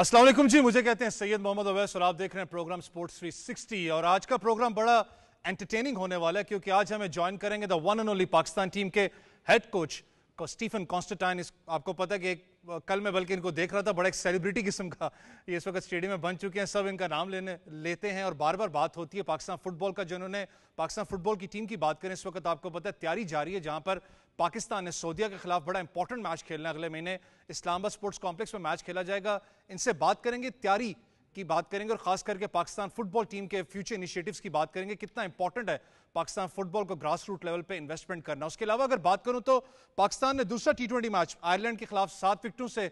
असलम जी मुझे कहते हैं सैयद मोहम्मद अवैस और आप देख रहे हैं प्रोग्राम स्पोर्ट्स 360 और आज का प्रोग्राम बड़ा एंटरटेनिंग होने वाला है क्योंकि आज हमें ज्वाइन करेंगे the one and only Pakistan team के हेड कोच को स्टीफन कॉन्स्टेंटाइन आपको पता है कि एक कल मैं बल्कि इनको देख रहा था बड़ा एक सेलिब्रिटी किस्म का ये इस वक्त स्टेडियम में बन चुके हैं सब इनका नाम लेने लेते हैं और बार बार बात होती है पाकिस्तान फुटबॉल का जिन्होंने पाकिस्तान फुटबॉल की टीम की बात करें इस वक्त आपको पता है तैयारी जारी है जहां पर पाकिस्तान ने सऊदिया के खिलाफ बड़ा इंपॉर्टेंट मैच खेलना अगले महीने इस्लामाबाद स्पोर्ट्स कॉम्प्लेक्स में मैच खेला जाएगा इनसे बात करेंगे तैयारी की बात करेंगे और खास करके पाकिस्तान फुटबॉल टीम के फ्यूचर इनिशिएटिव्स की बात करेंगे कितना इंपॉर्टेंट है पाकिस्तान फुटबॉल को ग्रास रूट लेवल पे इन्वेस्टमेंट करना उसके अलावा अगर बात करूं तो पाकिस्तान ने दूसरा टी ट्वेंटी मैच आयरलैंड के खिलाफ सात विकटों से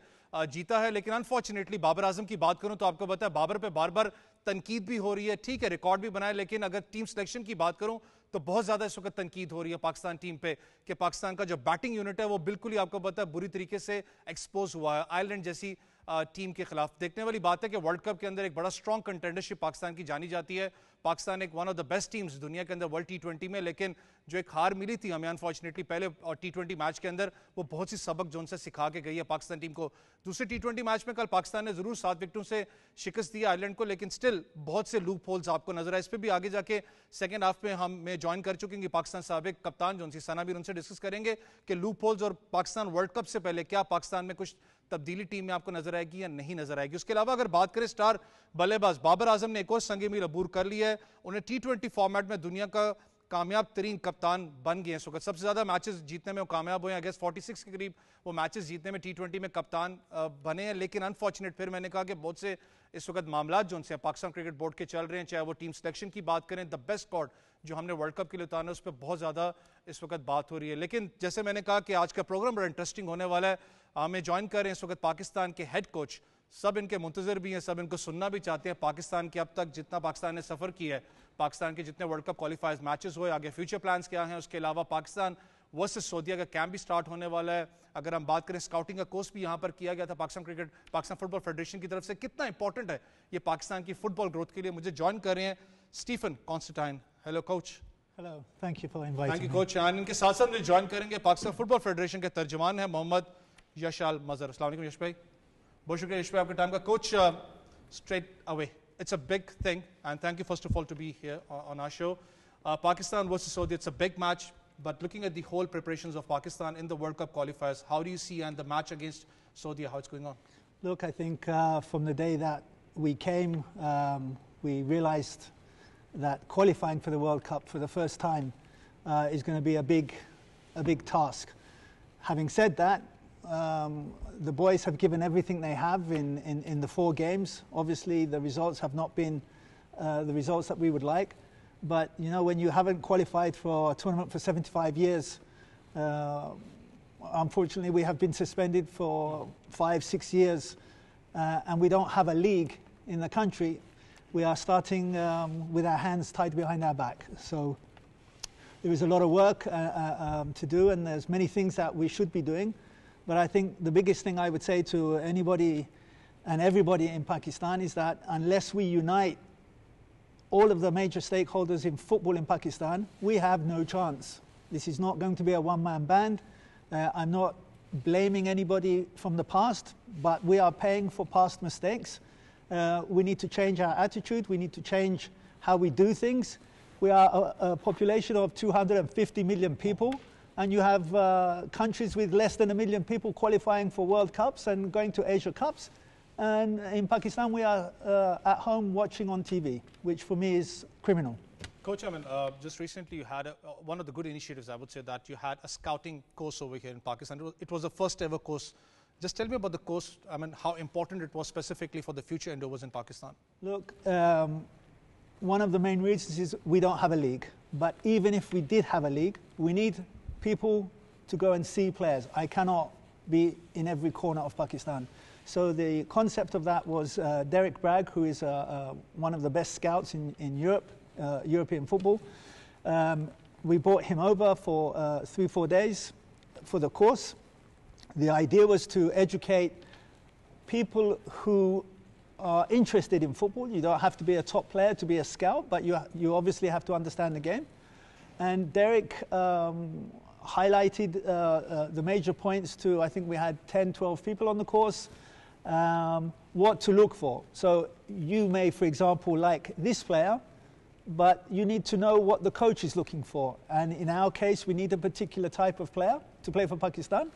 जीता है लेकिन अनफॉर्चुनेटली बाबर आजम की बात करूं तो आपको बताया बाबर पर बार बार तनकीद भी हो रही है ठीक है रिकॉर्ड भी बनाए लेकिन अगर टीम सिलेक्शन की बात करूं तो बहुत ज़्यादा इस वक्त तनकीद हो रही है पाकिस्तान टीम पे कि पाकिस्तान का जो बैटिंग यूनिट है वो बिल्कुल ही आपको पता है बुरी तरीके से एक्सपोज हुआ है आयरलैंड जैसी टीम के खिलाफ देखने वाली बात है कि वर्ल्ड कप के अंदर एक बड़ा स्ट्रॉन्ग कंटेंडरशिप पाकिस्तान की जानी जाती है पाकिस्तान एक one of the best teams दुनिया के अंदर वर्ल्ड टी में लेकिन जो एक हार मिली थी हमें अनफॉर्चुनेटली पहले और टी मैच के अंदर वो बहुत सी सबक जो उनसे सिखा के गई है पाकिस्तान टीम को दूसरे टी मैच में कल पाकिस्तान ने जरूर सात विकेटों से शिकस्त दी आयरलैंड को लेकिन स्टिल बहुत से लूप होल्स आपको नजर आए इस पर भी आगे जाके सेकेंड हाफ में हम मैं ज्वाइन कर चुके हैं पाकिस्तान सबक कप्तान जो सना भी उनसे डिस्कस करेंगे कि लूप होल्स और पाकिस्तान वर्ल्ड कप से पहले क्या पाकिस्तान में कुछ तब्दीली टीम में आपको नजर आएगी या नहीं नजर आएगी उसके अलावा अगर बात करें स्टार बल्लेबाज बाबर आजम ने एक और संगे मीर अबूर कर लिया है उन्हें टी ट्वेंटी फॉर्मेट में दुनिया का कामयाब तरीन कप्तान बन गए हैं इस वक्त सबसे ज़्यादा मैचेस जीतने में वो कामयाब हुए हैं फोर्टी सिक्स के करीब वो मैचेस जीतने में टी ट्वेंटी में कप्तान बने हैं लेकिन अनफॉर्चुनेट फिर मैंने कहा कि बहुत से इस वक्त मामला जो उनसे पाकिस्तान क्रिकेट बोर्ड के चल रहे हैं चाहे वो टीम सिलेक्शन की बात करें द बेस्ट स्कॉट जो हमने वर्ल्ड कप के लिए उतारा उस पर बहुत ज़्यादा इस वक्त बात हो रही है लेकिन जैसे मैंने कहा कि आज का प्रोग्राम बड़ा इंटरेस्टिंग होने वाला है हमें ज्वाइन कर रहे हैं इस वक्त पाकिस्तान के हेड कोच सब इनके मुंतजर भी हैं सब इनको सुनना भी चाहते हैं पाकिस्तान के अब तक जितना पाकिस्तान ने सफ़र किया है पाकिस्तान के जितने वर्ल्ड कप क्वालिफाइज मैचेस हुए आगे फ्यूचर प्लान्स क्या हैं उसके अलावा पाकिस्तान वर्सेस सऊदीया का कैंप भी स्टार्ट होने वाला है अगर हम बात करें स्काउटिंग का कोर्स भी यहाँ पर किया गया था Pakistan cricket Pakistan football federation की तरफ से कितना इंपॉर्टेंट है ये पाकिस्तान की फुटबॉल ग्रोथ के लिए मुझे ज्वाइन कर रहे हैं Stephen Constantine hello coach hello thank you for inviting thank you coach इनके साथ साथ मुझे ज्वाइन करेंगे पाकिस्तान फुटबॉल फेडरेशन के तर्जमान है Mohammad Yashal Mazhar. Assalamu alaikum, Yash Bhai. बहुत शुक्रिया यशपाल आपके टाइम का coach straight away it's a big thing and thank you first of all to be here on our show Pakistan versus Saudi it's a big match but looking at the whole preparations of Pakistan in the World Cup qualifiers, how do you see and the match against Saudi, how it's going on? Look, I think uh, from the day that we came, um, we realized that qualifying for the World Cup for the first time uh, is going to be a big, a big task. Having said that, um, the boys have given everything they have in, in, in, the four games. Obviously, the results have not been uh, the results that we would like. But, you know, when you haven't qualified for a tournament for 75 years, uh, unfortunately, we have been suspended for five, six years, uh, and we don't have a league in the country. We are starting um, with our hands tied behind our back. So there is a lot of work uh, uh, um, to do, and there's many things that we should be doing. But I think the biggest thing I would say to anybody and everybody in Pakistan is that unless we unite all of the major stakeholders in football in Pakistan, we have no chance. This is not going to be a one man band. Uh, I'm not blaming anybody from the past, but we are paying for past mistakes. Uh, we need to change our attitude, we need to change how we do things. We are a, a population of 250 million people and you have uh, countries with less than a million people qualifying for World Cups and going to Asia Cups. And in Pakistan, we are uh, at home watching on TV, which for me is criminal. Coach, I mean, uh, just recently you had a, uh, one of the good initiatives, I would say, that you had a scouting course over here in Pakistan. It was, it was the first ever course. Just tell me about the course, I mean, how important it was specifically for the future endeavors in Pakistan. Look, um, one of the main reasons is we don't have a league. But even if we did have a league, we need people to go and see players. I cannot be in every corner of Pakistan. So the concept of that was uh, Derek Bragg, who is uh, uh one of the best scouts in, in Europe, uh, European football. Um, we brought him over for uh, three, four days for the course. The idea was to educate people who are interested in football. You don't have to be a top player to be a scout, but you, you obviously have to understand the game. And Derek um, highlighted uh, uh, the major points to, I think we had 10, 12 people on the course. Um, what to look for. So you may, for example, like this player, but you need to know what the coach is looking for. And in our case, we need a particular type of player to play for Pakistan.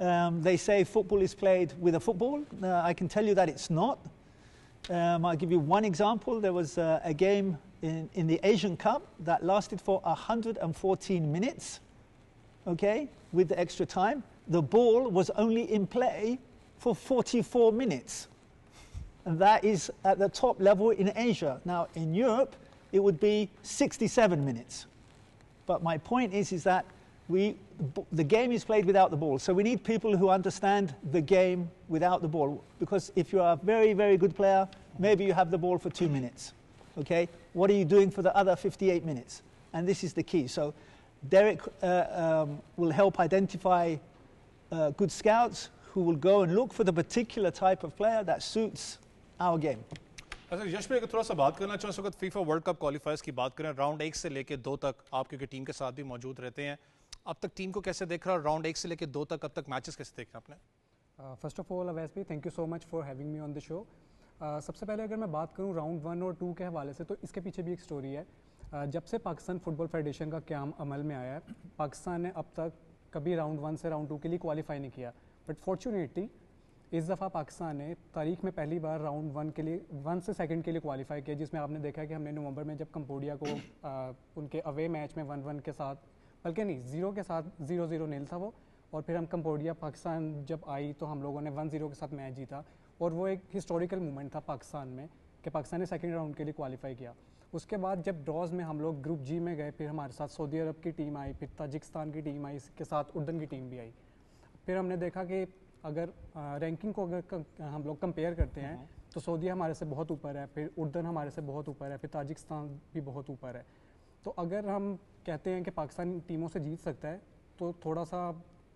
Um, they say football is played with a football. Uh, I can tell you that it's not. Um, I'll give you one example. There was uh, a game in, in the Asian Cup that lasted for 114 minutes okay, with the extra time, the ball was only in play for 44 minutes. And that is at the top level in Asia. Now, in Europe, it would be 67 minutes. But my point is, is that we, the game is played without the ball. So we need people who understand the game without the ball. Because if you are a very, very good player, maybe you have the ball for two minutes. Okay? What are you doing for the other 58 minutes? And this is the key. So Derek uh, um, will help identify uh, good scouts who will go and look for the particular type of player that suits our game. अच्छा यश भाई थोड़ा सा बात करना चाहूँ इस वक्त FIFA world cup क्वालिफायर्स की बात करें राउंड एक से लेकर दो तक आप क्योंकि टीम के साथ भी मौजूद रहते हैं अब तक टीम को कैसे देख रहा है राउंड एक से लेकर दो तक अब तक मैचेस कैसे देख रहे हैं आपने फर्स्ट ऑफ ऑल अवैस भाई thank you so much for having me on the show सबसे पहले अगर मैं बात करूँ राउंड वन और टू के हवाले से तो इसके पीछे भी एक स्टोरी है जब से पाकिस्तान फुटबॉल फेडरेशन का क्याम अमल में आया है पाकिस्तान ने अब तक कभी राउंड वन से राउंड टू के लिए क्वालिफाई नहीं किया बट फॉर्चुनेटली इस दफ़ा पाकिस्तान ने तारीख में पहली बार राउंड वन के लिए वन से सेकंड के लिए क्वालिफाई किया जिसमें आपने देखा कि हमने नवंबर में जब कंबोडिया को आ, उनके अवे मैच में वन वन के साथ बल्कि नहीं ज़ीरो के साथ ज़ीरो ज़ीरो नील था वो और फिर हम कंबोडिया पाकिस्तान जब आई तो हम लोगों ने वन ज़ीरो के साथ मैच जीता और वो एक हिस्टोरिकल मोमेंट था पाकिस्तान में कि पाकिस्तान ने सेकेंड राउंड के लिए क्वालिफाई किया उसके बाद जब ड्रॉज में हम लोग ग्रुप जी में गए फिर हमारे साथ सऊदी अरब की टीम आई फिर ताजिकिस्तान की टीम आई इसके साथ उर्दन की टीम भी आई फिर हमने देखा कि अगर रैंकिंग को अगर हम लोग कंपेयर करते हैं हम्म। तो सऊदी हमारे से बहुत ऊपर है फिर उर्दन हमारे से बहुत ऊपर है फिर ताजिकिस्तान भी बहुत ऊपर है तो अगर हम कहते हैं कि पाकिस्तान टीमों से जीत सकता है तो थोड़ा सा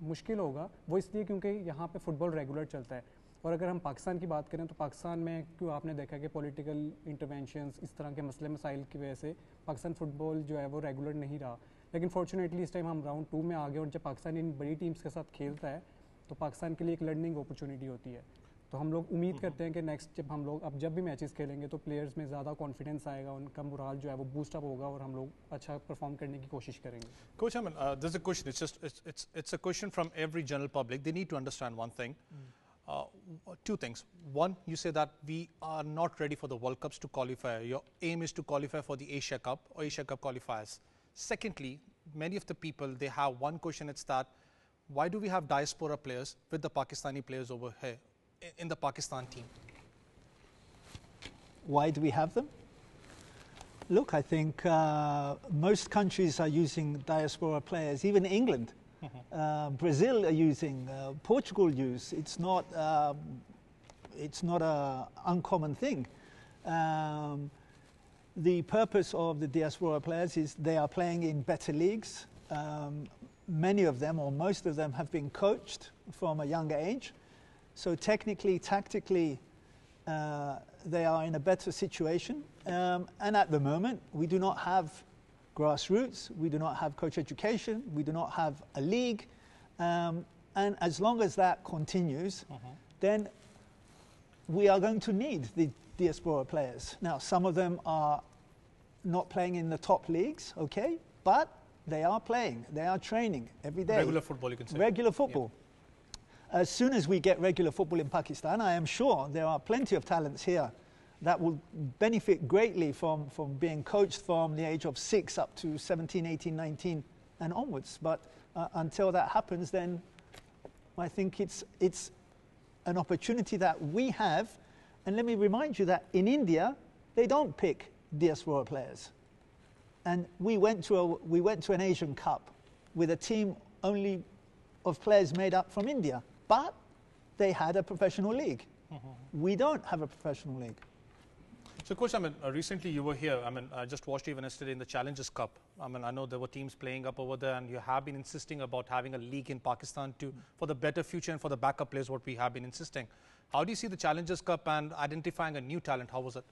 मुश्किल होगा वो इसलिए क्योंकि यहाँ पे फुटबॉल रेगुलर चलता है और अगर हम पाकिस्तान की बात करें तो पाकिस्तान में क्यों आपने देखा कि पॉलिटिकल इंटरवेंशन इस तरह के मसले मसाइल की वजह से पाकिस्तान फुटबॉल जो है वो रेगुलर नहीं रहा लेकिन फॉर्चुनेटली इस टाइम हम राउंड टू में आ गए और जब पाकिस्तान इन बड़ी टीम्स के साथ खेलता है तो पाकिस्तान के लिए एक लर्निंग अपॉर्चुनिटी होती है तो हम लोग उम्मीद हम्म। करते हैं कि नेक्स्ट जब हम लोग अब जब भी मैचेस खेलेंगे तो प्लेयर्स में ज़्यादा कॉन्फिडेंस आएगा उनका मुराल जो है वो बूस्ट अप होगा और हम लोग अच्छा परफॉर्म करने की कोशिश करेंगे coach Aman this is a question it's just it's it's a question from every general public they need to understand one thing Uh, two things. One, you say that we are not ready for the World Cups to qualify. Your aim is to qualify for the Asia Cup or Asia Cup qualifiers. Secondly, many of the people, they have one question. It's that, why do we have diaspora players with the Pakistani players over here in the Pakistan team? Why do we have them? Look, I think uh, most countries are using diaspora players, even England uh, Brazil are using, uh, Portugal use. It's not, um, it's not an uncommon thing. Um, the purpose of the diaspora players is they are playing in better leagues. Um, many of them, or most of them, have been coached from a younger age. So technically, tactically, uh, they are in a better situation. Um, and at the moment, we do not have grassroots. We do not have coach education. We do not have a league. Um, and as long as that continues, mm-hmm. then we are going to need the diaspora players. Now, some of them are not playing in the top leagues, okay, but they are playing, they are training every day. Regular football, you can say. Regular football. Yeah. As soon as we get regular football in Pakistan, I am sure there are plenty of talents here that will benefit greatly from, from being coached from the age of six up to 17, 18, 19 and onwards. But uh, until that happens, then I think it's, it's an opportunity that we have. And let me remind you that in India, they don't pick diaspora players. And we went, to a, we went to an Asian Cup with a team only of players made up from India. But they had a professional league. Mm -hmm. We don't have a professional league. So, Coach, I mean, uh, recently you were here. I mean, I just watched even yesterday in the Challenges Cup. I mean, I know there were teams playing up over there, and you have been insisting about having a league in Pakistan to, for the better future and for the backup players, what we have been insisting. How do you see the Challenges Cup and identifying a new talent? How was it?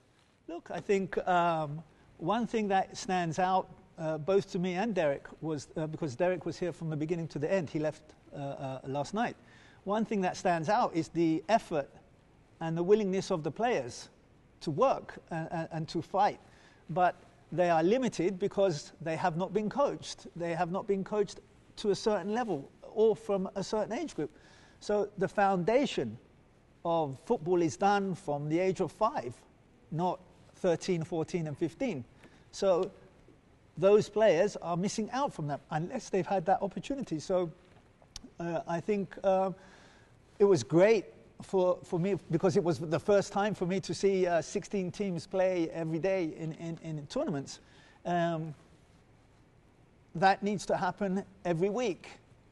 Look, I think um, one thing that stands out uh, both to me and Derek was uh, because Derek was here from the beginning to the end. He left uh, uh last night. One thing that stands out is the effort and the willingness of the players to work and, uh, uh, and to fight. But they are limited because they have not been coached. They have not been coached to a certain level or from a certain age group. So the foundation of football is done from the age of five, not 13, 14, and 15. So those players are missing out from that unless they've had that opportunity. So uh, I think uh, it was great for, for me because it was the first time for me to see uh, 16 teams play every day in, in, in tournaments. Um, that needs to happen every week.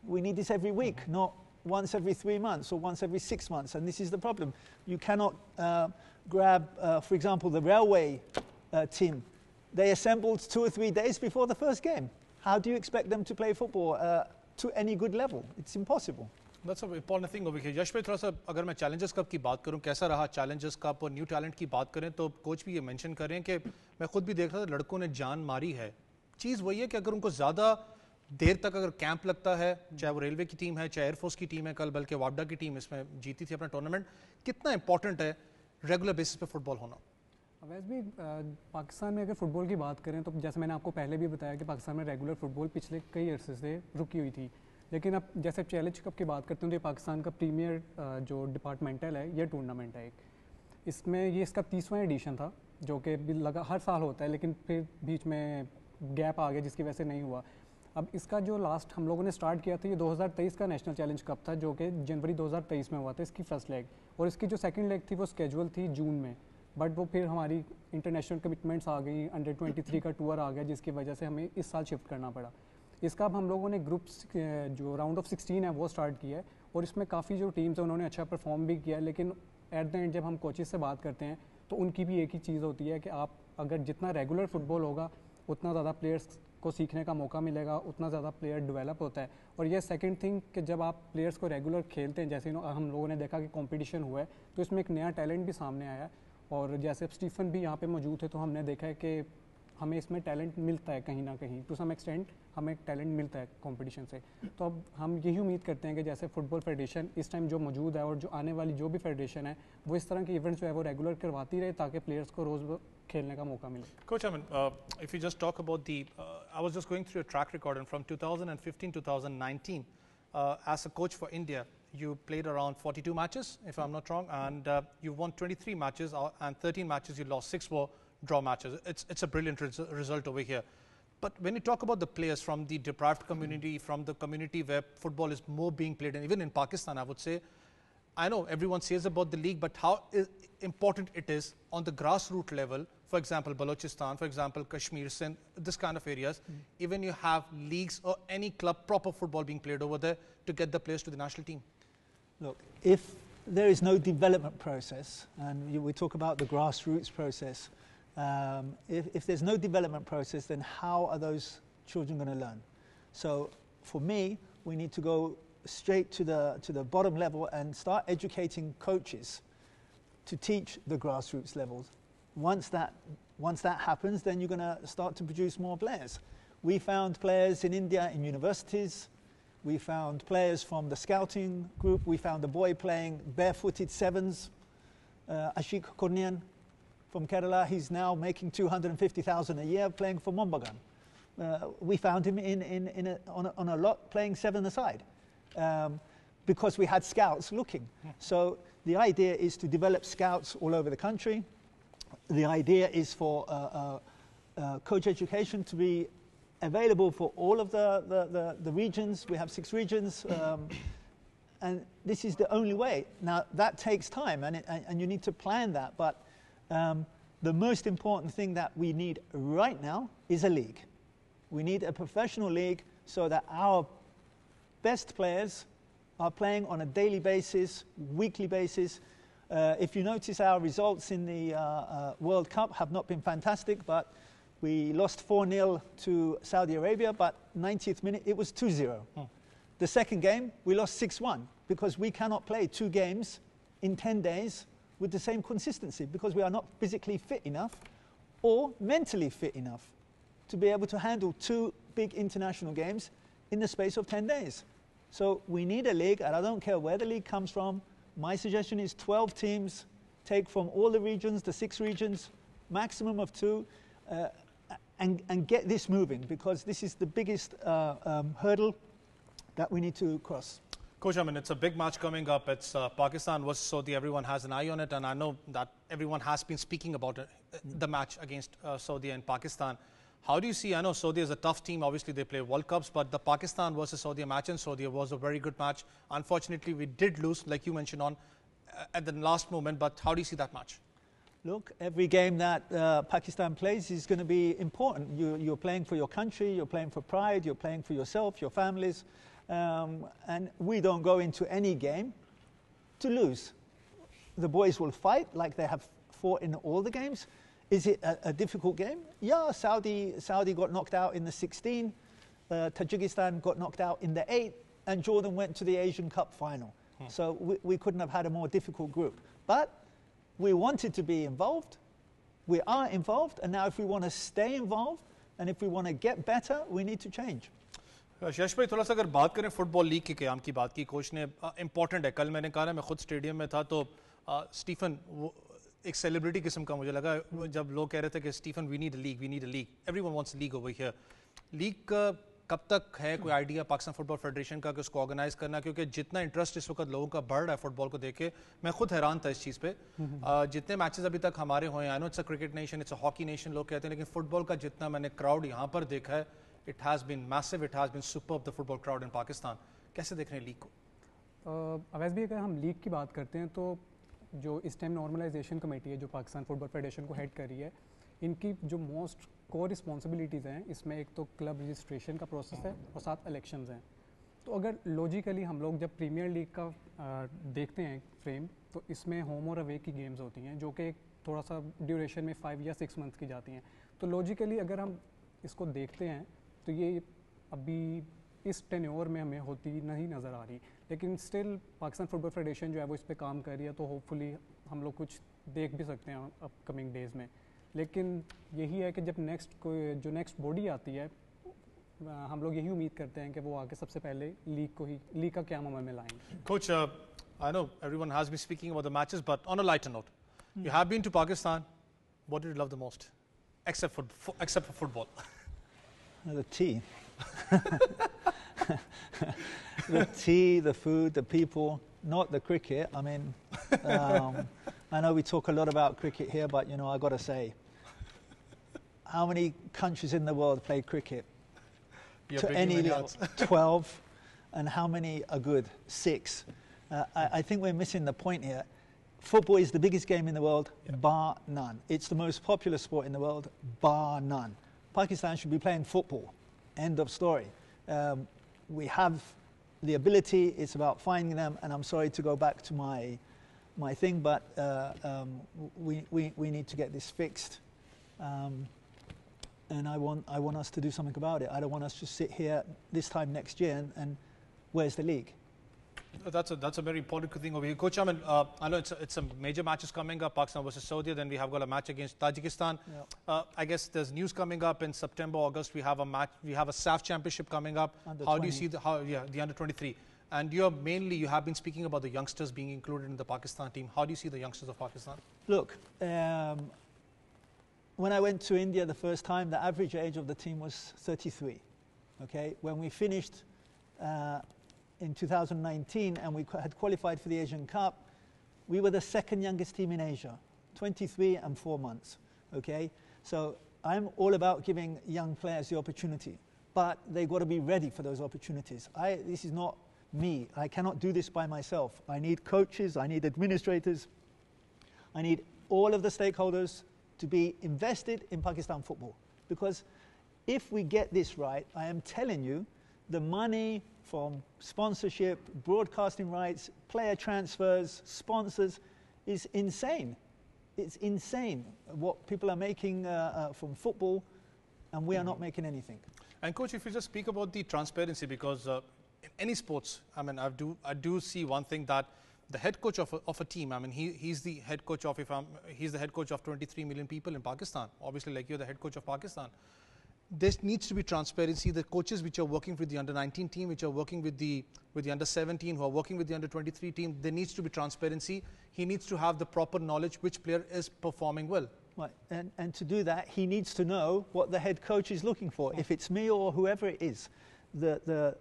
We need this every week, mm-hmm. not once every three months or once every six months. And this is the problem. You cannot uh, grab, uh, for example, the railway uh, team. They assembled two or three days before the first game. How do you expect them to play football uh, to any good level? It's impossible. बस अब important thing over here Yash भाई थोड़ा सा अगर मैं Challengers cup की बात करूं कैसा रहा चैलेंजर्स कप और न्यू टैलेंट की बात करें तो कोच भी ये मेंशन कर रहे हैं कि मैं खुद भी देख रहा था लड़कों ने जान मारी है चीज़ वही है कि अगर उनको ज़्यादा देर तक अगर कैंप लगता है चाहे वो रेलवे की टीम है चाहे एयरफोर्स की टीम है कल बल्कि वापडा की टीम इसमें जीती थी अपना टूर्नामेंट कितना इंपॉर्टेंट है रेगुलर बेसिस पे फुटबॉल होना अवैस भी पाकिस्तान में अगर फुटबॉल की बात करें तो जैसे मैंने आपको पहले भी बताया कि पाकिस्तान में रेगुलर फुटबॉल पिछले कई अरसे से रुकी हुई थी लेकिन अब जैसे चैलेंज कप की बात करते हैं तो ये पाकिस्तान का प्रीमियर जो डिपार्टमेंटल है ये टूर्नामेंट है एक इसमें ये इसका तीसवा एडिशन था जो कि लगा हर साल होता है लेकिन फिर बीच में गैप आ गया जिसकी वजह से नहीं हुआ अब इसका जो लास्ट हम लोगों ने स्टार्ट किया था ये 2023 का नेशनल चैलेंज कप था जो कि जनवरी 2023 में हुआ था इसकी फर्स्ट लेग और इसकी जो सेकंड लेग थी वो स्केजुअल थी जून में बट वो फिर हमारी इंटरनेशनल कमिटमेंट्स आ गई अंडर 23 का टूर आ गया जिसकी वजह से हमें इस साल शिफ्ट करना पड़ा इसका अब हम लोगों ने ग्रुप जो राउंड ऑफ सिक्सटीन है वो स्टार्ट किया है और इसमें काफ़ी जो टीम्स हैं उन्होंने अच्छा परफॉर्म भी किया है लेकिन एट द एंड जब हम कोचेज़ से बात करते हैं तो उनकी भी एक ही चीज़ होती है कि आप अगर जितना रेगुलर फुटबॉल होगा उतना ज़्यादा प्लेयर्स को सीखने का मौका मिलेगा उतना ज़्यादा प्लेयर डेवलप होता है और ये सेकंड थिंग कि जब आप प्लेयर्स को रेगुलर खेलते हैं जैसे हम लोगों ने देखा कि कंपटीशन हुआ है तो इसमें एक नया टैलेंट भी सामने आया और जैसे स्टीफन भी यहाँ पे मौजूद है तो हमने देखा है कि हमें इसमें टैलेंट मिलता है कहीं ना कहीं टू सम एक्सटेंट हमें टैलेंट मिलता है कंपटीशन से तो अब हम यही उम्मीद करते हैं कि जैसे फुटबॉल फेडरेशन इस टाइम जो मौजूद है और जो आने वाली जो भी फेडरेशन है वो इस तरह के इवेंट्स जो है वो रेगुलर करवाती रहे ताकि प्लेयर्स को रोज़ खेलने का मौका मिले coach Aman if you just talk about the I was just going through your track record and from 2015 2019 as a coach for India you played around 42 matches, if I'm not wrong, and uh, you won 23 matches, uh, and 13 matches you lost. Six were draw matches. It's, it's a brilliant res result over here. But when you talk about the players from the deprived community, from the community where football is more being played, and even in Pakistan, I would say, I know everyone says about the league, but how important it is on the grassroots level. For example, Balochistan, for example, Kashmir, sin this kind of areas. Mm Even you have leagues or any club proper football being played over there to get the players to the national team. Look, if there is no development process, and we talk about the grassroots process, um, if, if there's no development process, then how are those children going to learn? So for me, we need to go straight to the, to the bottom level and start educating coaches to teach the grassroots levels. Once that, once that happens, then you're going to start to produce more players. We found players in India in universities. We found players from the scouting group. We found a boy playing barefooted sevens, uh, Ashik Kornian, from Kerala. He's now making 250,000 a year playing for Mombagan. Uh, we found him in, in, in a, on, a, on, a, lot playing seven aside um, because we had scouts looking. Yeah. Hmm. So the idea is to develop scouts all over the country. The idea is for uh, uh, uh, coach education to be available for all of the, the, the, the regions. We have six regions. Um, and this is the only way. Now, that takes time, and, it, and, and you need to plan that. But um, the most important thing that we need right now is a league. We need a professional league so that our best players are playing on a daily basis, weekly basis. Uh, if you notice, our results in the uh, uh, World Cup have not been fantastic, but we lost 4 0 to Saudi Arabia, but 90th minute it was 2 0. Hmm. The second game, we lost 6 1 because we cannot play two games in 10 days with the same consistency because we are not physically fit enough or mentally fit enough to be able to handle two big international games in the space of 10 days. So we need a league, and I don't care where the league comes from. My suggestion is 12 teams, take from all the regions, the six regions, maximum of two, uh, and, and get this moving because this is the biggest uh, um, hurdle that we need to cross. Coach, I mean, it's a big match coming up. It's uh, Pakistan versus Saudi. Everyone has an eye on it, and I know that everyone has been speaking about it, the match against uh, Saudi and Pakistan. How do you see? I know Saudi is a tough team. Obviously, they play World Cups, but the Pakistan versus Saudi match in Saudi was a very good match. Unfortunately, we did lose, like you mentioned, on uh, at the last moment. But how do you see that match? Look, every game that uh, Pakistan plays is going to be important. You, you're playing for your country, you're playing for pride, you're playing for yourself, your families. Um, and we don't go into any game to lose. The boys will fight like they have fought in all the games. Is it a, a difficult game? Yeah, Saudi, Saudi got knocked out in the 16, uh, Tajikistan got knocked out in the 8, and Jordan went to the Asian Cup final. Hmm. So we, we couldn't have had a more difficult group. But we wanted to be involved, we are involved, and now if we want to stay involved and if we want to get better, we need to change. Yash भाई थोड़ा सा अगर बात करें football league के क्याम की बात की कोच ने इंपॉर्टेंट है कल मैंने कहा ना मैं खुद स्टेडियम में था तो आ, स्टीफन वो एक सेलिब्रिटी किस्म का मुझे लगा जब लोग कह रहे थे कि Stephen we need league we need league everyone wants league over here league कब तक है कोई आइडिया पाकिस्तान फुटबॉल फेडरेशन का कि उसको ऑर्गेनाइज करना क्योंकि जितना इंटरेस्ट इस वक्त लोगों का बढ़ रहा है फुटबॉल को देख के मैं खुद हैरान था इस चीज़ पे जितने मैचेस अभी तक हमारे हुए हैं I know it's a cricket nation it's a hockey nation लोग कहते हैं लेकिन फुटबॉल का जितना मैंने क्राउड यहाँ पर देखा है it has been massive it has been super the football crowd in Pakistan कैसे देख रहे हैं लीग को अवैस भी अगर हम लीग की बात करते हैं तो जो इस टाइम नॉर्मलाइजेशन कमेटी है जो पाकिस्तान फुटबॉल फेडरेशन को हेड कर रही है इनकी जो मोस्ट कोर रिस्पॉन्सिबिलिटीज़ हैं इसमें एक तो क्लब रजिस्ट्रेशन का प्रोसेस है और साथ इलेक्शन हैं तो अगर लॉजिकली हम लोग जब प्रीमियर लीग का आ, देखते हैं फ्रेम तो इसमें होम और अवे की गेम्स होती हैं जो कि थोड़ा सा ड्यूरेशन में फाइव या सिक्स मंथ की जाती हैं तो लॉजिकली अगर हम इसको देखते हैं तो ये अभी इस टेन ओवर में हमें होती नहीं नज़र आ रही लेकिन स्टिल पाकिस्तान फुटबॉल फेडरेशन जो है वो इस पर काम कर रही है तो होपफुली हम लोग कुछ देख भी सकते हैं अपकमिंग डेज़ में लेकिन यही है कि जब नेक्स्ट कोई जो नेक्स्ट बॉडी आती है हम लोग यही उम्मीद करते हैं कि वो आके सबसे पहले लीग को ही लीग का क्या अमल में लाएंगे coach I know everyone has been speaking about the matches but on a lighter note you have been to Pakistan what do you love the most except except football The tea. the tea, the food, the people, not the cricket. I mean, um, I know we talk a lot about cricket here, but you know, I got to say, how many countries in the world play cricket? You're to any level, twelve, and how many are good? Six. Uh, I, I, think we're missing the point here. Football is the biggest game in the world, bar none. It's the most popular sport in the world, bar none. Pakistan should be playing football. End of story. Um, we have the ability, it's about finding them, and I'm sorry to go back to my, my thing, but uh, um, we, we, we need to get this fixed. Um, and I want, I want us to do something about it. I don't want us to sit here this time next year and, and where's the league? That's a, that's a very important thing over here. Coach, I mean, uh, I know it's, a, it's some major matches coming up, Pakistan versus Saudi, then we have got a match against Tajikistan. Yeah. Uh, I guess there's news coming up in September, August, we have a match, we have a SAF championship coming up. Under how 20. do you see the, how, yeah, the under 23? And you're mainly, you have been speaking about the youngsters being included in the Pakistan team. How do you see the youngsters of Pakistan? Look, um, when I went to India the first time, the average age of the team was 33. Okay, when we finished uh, in 2019 and we had qualified for the Asian Cup, we were the second youngest team in Asia, 23 and four months. Okay, so I'm all about giving young players the opportunity, but they've got to be ready for those opportunities. I, this is not me. I cannot do this by myself. I need coaches, I need administrators, I need all of the stakeholders to be invested in Pakistan football because if we get this right, I am telling you, the money, from sponsorship, broadcasting rights, player transfers, sponsors is insane. It's insane what people are making uh, uh, from football, and we mm -hmm. are not making anything. And coach, if you just speak about the transparency, because uh, in any sports, I mean, I do I do see one thing that the head coach of a, of a team. I mean, he, he's the head coach of if I'm, he's the head coach of 23 million people in Pakistan. Obviously, like you're the head coach of Pakistan there needs to be transparency. The coaches which are working with the under 19 team, which are working with the with the under 17, who are working with the under 23 team, there needs to be transparency. He needs to have the proper knowledge which player is performing well. Right, and, and to do that, he needs to know what the head coach is looking for. If it's me or whoever it is, the, the,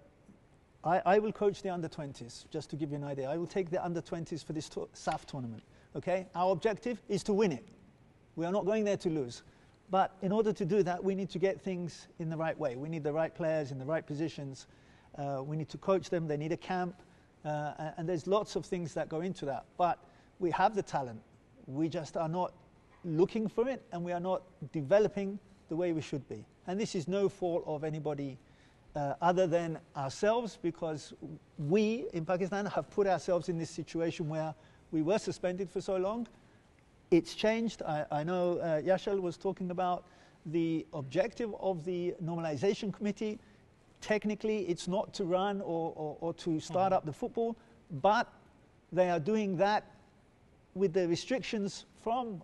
I, I will coach the under 20s, just to give you an idea. I will take the under 20s for this to- SAF tournament. Okay, our objective is to win it. We are not going there to lose. But in order to do that, we need to get things in the right way. We need the right players in the right positions. Uh, we need to coach them. They need a camp. Uh, and there's lots of things that go into that. But we have the talent. We just are not looking for it and we are not developing the way we should be. And this is no fault of anybody uh, other than ourselves because we in Pakistan have put ourselves in this situation where we were suspended for so long it's changed. I, I know uh, Yashel was talking about the objective of the normalization committee. Technically, it's not to run or, or, or to start mm -hmm. up the football, but they are doing that with the restrictions from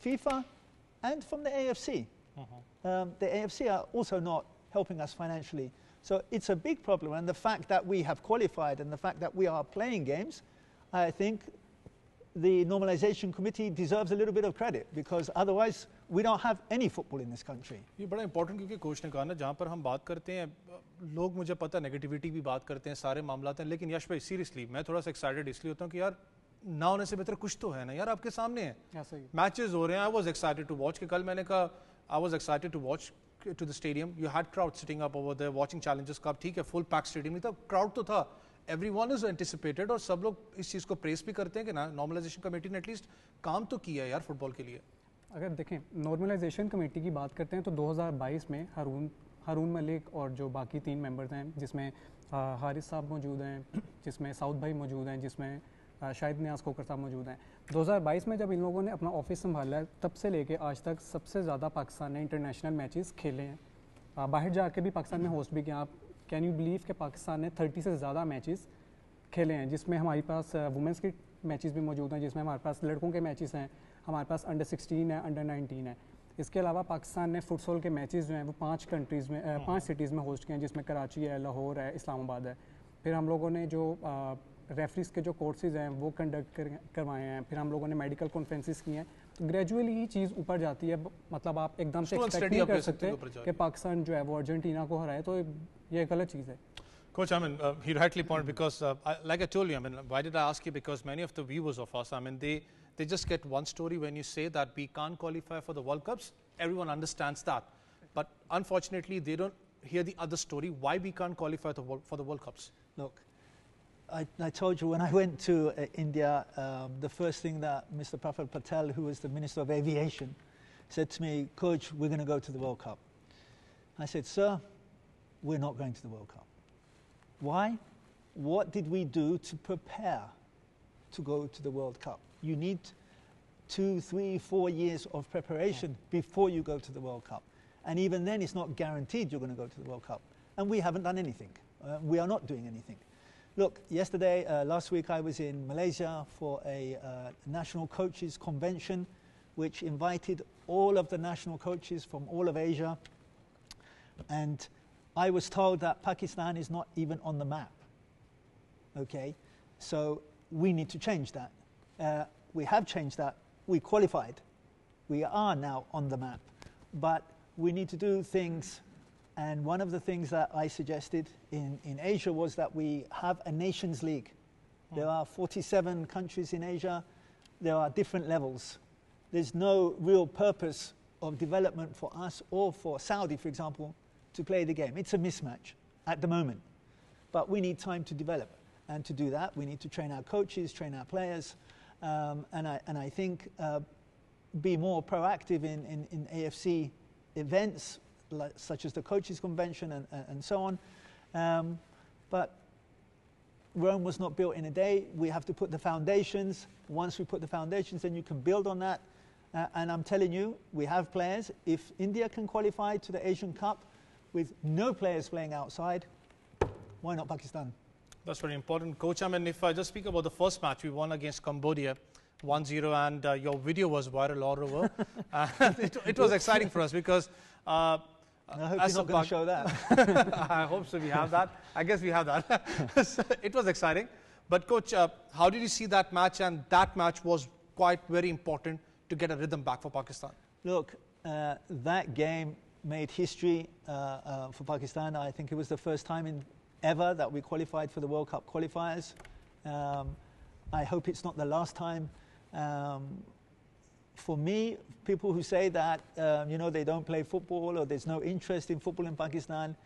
FIFA and from the AFC. Mm -hmm. um, the AFC are also not helping us financially. So it's a big problem. And the fact that we have qualified and the fact that we are playing games, I think the normalization committee deserves a little bit of credit because otherwise we don't have any football in this country. ये बड़ा important क्योंकि coach ने कहा ना जहाँ पर हम बात करते हैं लोग मुझे पता नेगेटिविटी भी बात करते हैं सारे मामला हैं लेकिन यश भाई सीरियसली मैं थोड़ा सा एक्साइटेड इसलिए होता हूँ कि यार ना होने से बेहतर कुछ तो है ना यार आपके सामने हाँ, है मैचेस हो रहे हैं I was excited to watch कि कल मैंने कहा I was excited to watch to the stadium you had crowd sitting up over the watching challengers cup ठीक है फुल पैक स्टेडियम था क्राउड तो था एवरी वन इज एंटिसिपेटेड और सब लोग इस चीज़ को प्रेस भी करते हैं कि ना नॉर्मलाइजेशन कमेटी ने एटलीस्ट काम तो किया है यार फुटबॉल के लिए अगर देखें नॉर्मलाइजेशन कमेटी की बात करते हैं तो 2022 में हारून हारून मलिक और जो बाकी तीन मेंबर्स हैं जिसमें हारिस साहब मौजूद हैं जिसमें साउथ भाई मौजूद हैं जिसमें शाहिद न्याज कोकर साहब मौजूद हैं 2022 में जब इन लोगों ने अपना ऑफिस संभाला तब से लेके आज तक सबसे ज़्यादा पाकिस्तान ने इंटरनेशनल मैचेस खेले हैं बाहर जाके भी पाकिस्तान में होस्ट भी किया आप कैन यू बिलीव कि पाकिस्तान ने 30 से ज़्यादा मैचेस खेले हैं जिसमें हमारे पास वुमेंस के मैचेस भी मौजूद हैं जिसमें हमारे पास लड़कों के मैचेस हैं हमारे पास अंडर 16 है अंडर 19 है इसके अलावा पाकिस्तान ने फुटसॉल के मैचेस जो हैं वो पांच कंट्रीज़ में uh, पांच सिटीज़ में होस्ट किए हैं जिसमें कराची है लाहौर है इस्लामाबाद है फिर हम लोगों ने जो रेफरीज़ uh, के जो कोर्सेज़ हैं वो कंडक्ट करवाए हैं फिर हम लोगों ने मेडिकल कॉन्फ्रेंसिस की हैं ग्रेजुअली ही चीज़ ऊपर जाती है मतलब आप एकदम से एक्सपेक्ट नहीं कर सकते कि पाकिस्तान जो है वो अर्जेंटीना को हराए तो ये गलत चीज़ है Coach, I mean, uh, he rightly point because, uh, I, like I told you, I mean, why did I ask you? Because many of the viewers of us, I mean, they, they just get one story when you say that we can't qualify for the World Cups. Everyone understands that. But unfortunately, they don't hear the other story why we can't qualify the, for the World Cups. Look, I, I, told you when I went to uh, India, um, the first thing that Mr. Praful Patel, who was the Minister of Aviation, said to me, Coach, we're going to go to the World Cup. I said, Sir, we're not going to the World Cup. Why? What did we do to prepare to go to the World Cup? You need two, three, four years of preparation yeah. before you go to the World Cup. And even then, it's not guaranteed you're going to go to the World Cup. And we haven't done anything. Uh, we are not doing anything. Look, yesterday, uh, last week, I was in Malaysia for a uh, national coaches convention, which invited all of the national coaches from all of Asia. And I was told that Pakistan is not even on the map. Okay, so we need to change that. Uh, we have changed that. We qualified. We are now on the map. But we need to do things and one of the things that I suggested in, in Asia was that we have a Nations League. Mm. There are 47 countries in Asia, there are different levels. There's no real purpose of development for us or for Saudi, for example, to play the game. It's a mismatch at the moment. But we need time to develop. And to do that, we need to train our coaches, train our players, um, and, I, and I think uh, be more proactive in, in, in AFC events such as the Coaches Convention and, and, and so on. Um, but Rome was not built in a day. We have to put the foundations. Once we put the foundations, then you can build on that. Uh, and I'm telling you, we have players. If India can qualify to the Asian Cup with no players playing outside, why not Pakistan? That's very important, coach. I mean, if I just speak about the first match, we won against Cambodia. 1-0 and uh, your video was viral all over. uh, it, it, was exciting for us because uh, I hope you're not going to show that. I hope so. We have that. I guess we have that. so it was exciting. But, coach, uh, how did you see that match? And that match was quite very important to get a rhythm back for Pakistan. Look, uh, that game made history uh, uh, for Pakistan. I think it was the first time in ever that we qualified for the World Cup qualifiers. Um, I hope it's not the last time. Um, for me, people who say that, um, you know, they don't play football or there's no interest in football in Pakistan,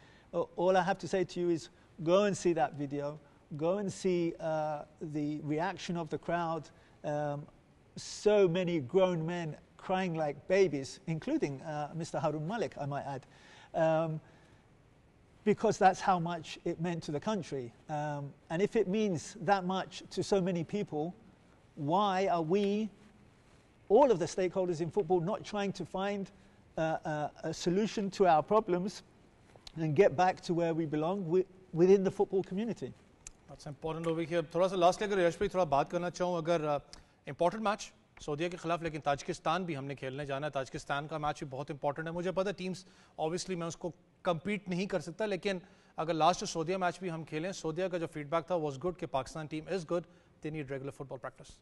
all I have to say to you is go and see that video, go and see uh, the reaction of the crowd. Um, so many grown men crying like babies, including uh, Mr. Harun Malik, I might add, um, because that's how much it meant to the country. Um, and if it means that much to so many people, why are we all of the stakeholders in football not trying to find uh, uh, a solution to our problems and get back to where we belong within the football community. That's important over here. Thoda sa lastly, agar Yashpri thoda baat karna chahun, agar important match, Saudi ke khilaaf, lekin Tajikistan bhi humne khelne jana Tajikistan ka match bhi bahut important hai. Mujhe pata teams, obviously, main usko compete nahi kar sakta, lekin agar last Saudi match bhi hum khelein, Saudi ka jo feedback tha was good, ke Pakistan team is good, they need regular football practice.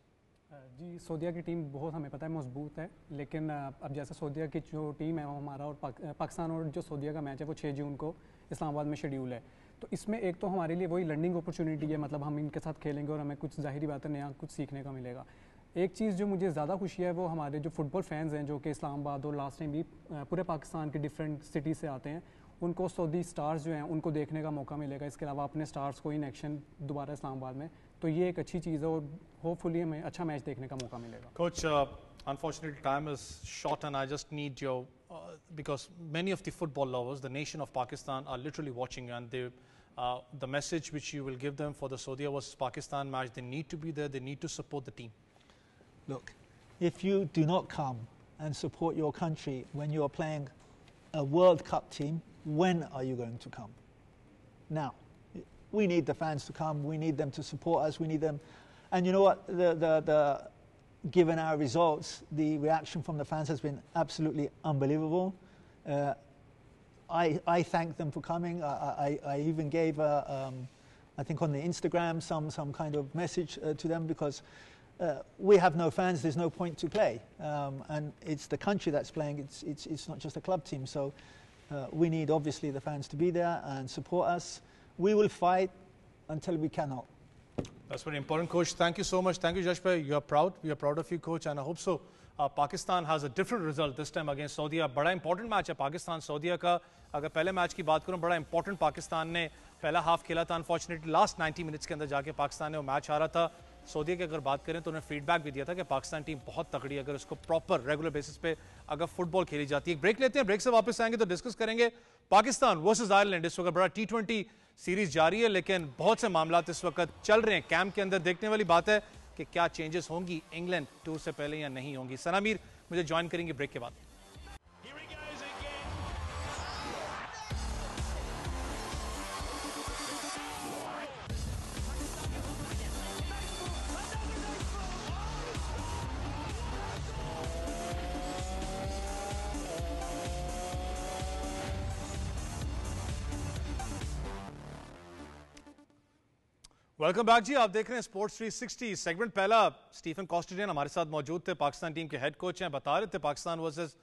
जी सोदिया की team बहुत हमें पता है मजबूत है लेकिन अब जैसे सऊदिया की जो टीम है वो हमारा और पाक, पाकिस्तान और जो सऊदिया का मैच है वो छः जून को इस्लामाबाद में शेड्यूल है तो इसमें एक तो हमारे लिए वही लर्निंग अपॉर्चुनिटी है मतलब हम इनके साथ खेलेंगे और हमें कुछ ज़ाहरी बातें नया कुछ सीखने का मिलेगा एक चीज़ जो मुझे ज़्यादा खुशी है वो हमारे जो फुटबॉल फैंस हैं जो कि इस्लामाबाद और लास्ट टाइम भी पूरे पाकिस्तान के डिफरेंट सिटी से आते हैं उनको सऊदी स्टार्स जो हैं उनको देखने का मौका मिलेगा इसके अलावा अपने स्टार्स को इन एक्शन दोबारा इस्लामाबाद में तो ये एक अच्छी चीज़ है और होपफुली हमें अच्छा मैच देखने का मौका मिलेगा coach uh, unfortunately time is short and I just need your uh, because many of the football lovers the nation of Pakistan are literally watching and uh, the message which you will give them for the Saudi versus Pakistan match they need to be there they need to support the team look if you do not come and support your country when you are playing a World Cup team when are you going to come now we need the fans to come, we need them to support us, we need them. And you know what? The, the, the, given our results, the reaction from the fans has been absolutely unbelievable. Uh, I, I thank them for coming. I, I, I even gave, a, um, I think on the Instagram, some, some kind of message uh, to them because uh, we have no fans, there's no point to play. Um, and it's the country that's playing, it's, it's, it's not just a club team. So uh, we need obviously the fans to be there and support us. we will fight until we cannot. That's very important, Coach. Thank you so much. Thank you, Jashpay. You are proud. We are proud of you, Coach, and I hope so. Uh, Pakistan has a different result this time against Saudi Arabia. बड़ा important match है पाकिस्तान सऊदीया का अगर पहले match की बात करूं बड़ा important Pakistan ने पहला हाफ खेला था अनफॉर्चुनेटली लास्ट 90 मिनट्स के अंदर जाके पाकिस्तान ने वो मैच हारा था सऊदी की अगर बात करें तो उन्हें फीडबैक भी दिया था कि पाकिस्तान टीम बहुत तगड़ी है अगर उसको प्रॉपर रेगुलर बेसिस पे अगर फुटबॉल खेली जाती है ब्रेक लेते हैं ब्रेक से वापस आएंगे तो डिस्कस करेंगे पाकिस्तान वर्सेज आयरलैंड इस वक्त बड़ा टी सीरीज जारी है लेकिन बहुत से मामला इस वक्त चल रहे हैं कैंप के अंदर देखने वाली बात है कि क्या चेंजेस होंगी इंग्लैंड टूर से पहले या नहीं होंगी सनामीर मुझे ज्वाइन करेंगे ब्रेक के बाद वेलकम बैक जी आप देख रहे हैं स्पोर्ट्स 360 सेगमेंट पहला स्टीफन कॉस्टिडियन हमारे साथ मौजूद थे पाकिस्तान टीम के हेड कोच हैं बता रहे थे पाकिस्तान वर्सेस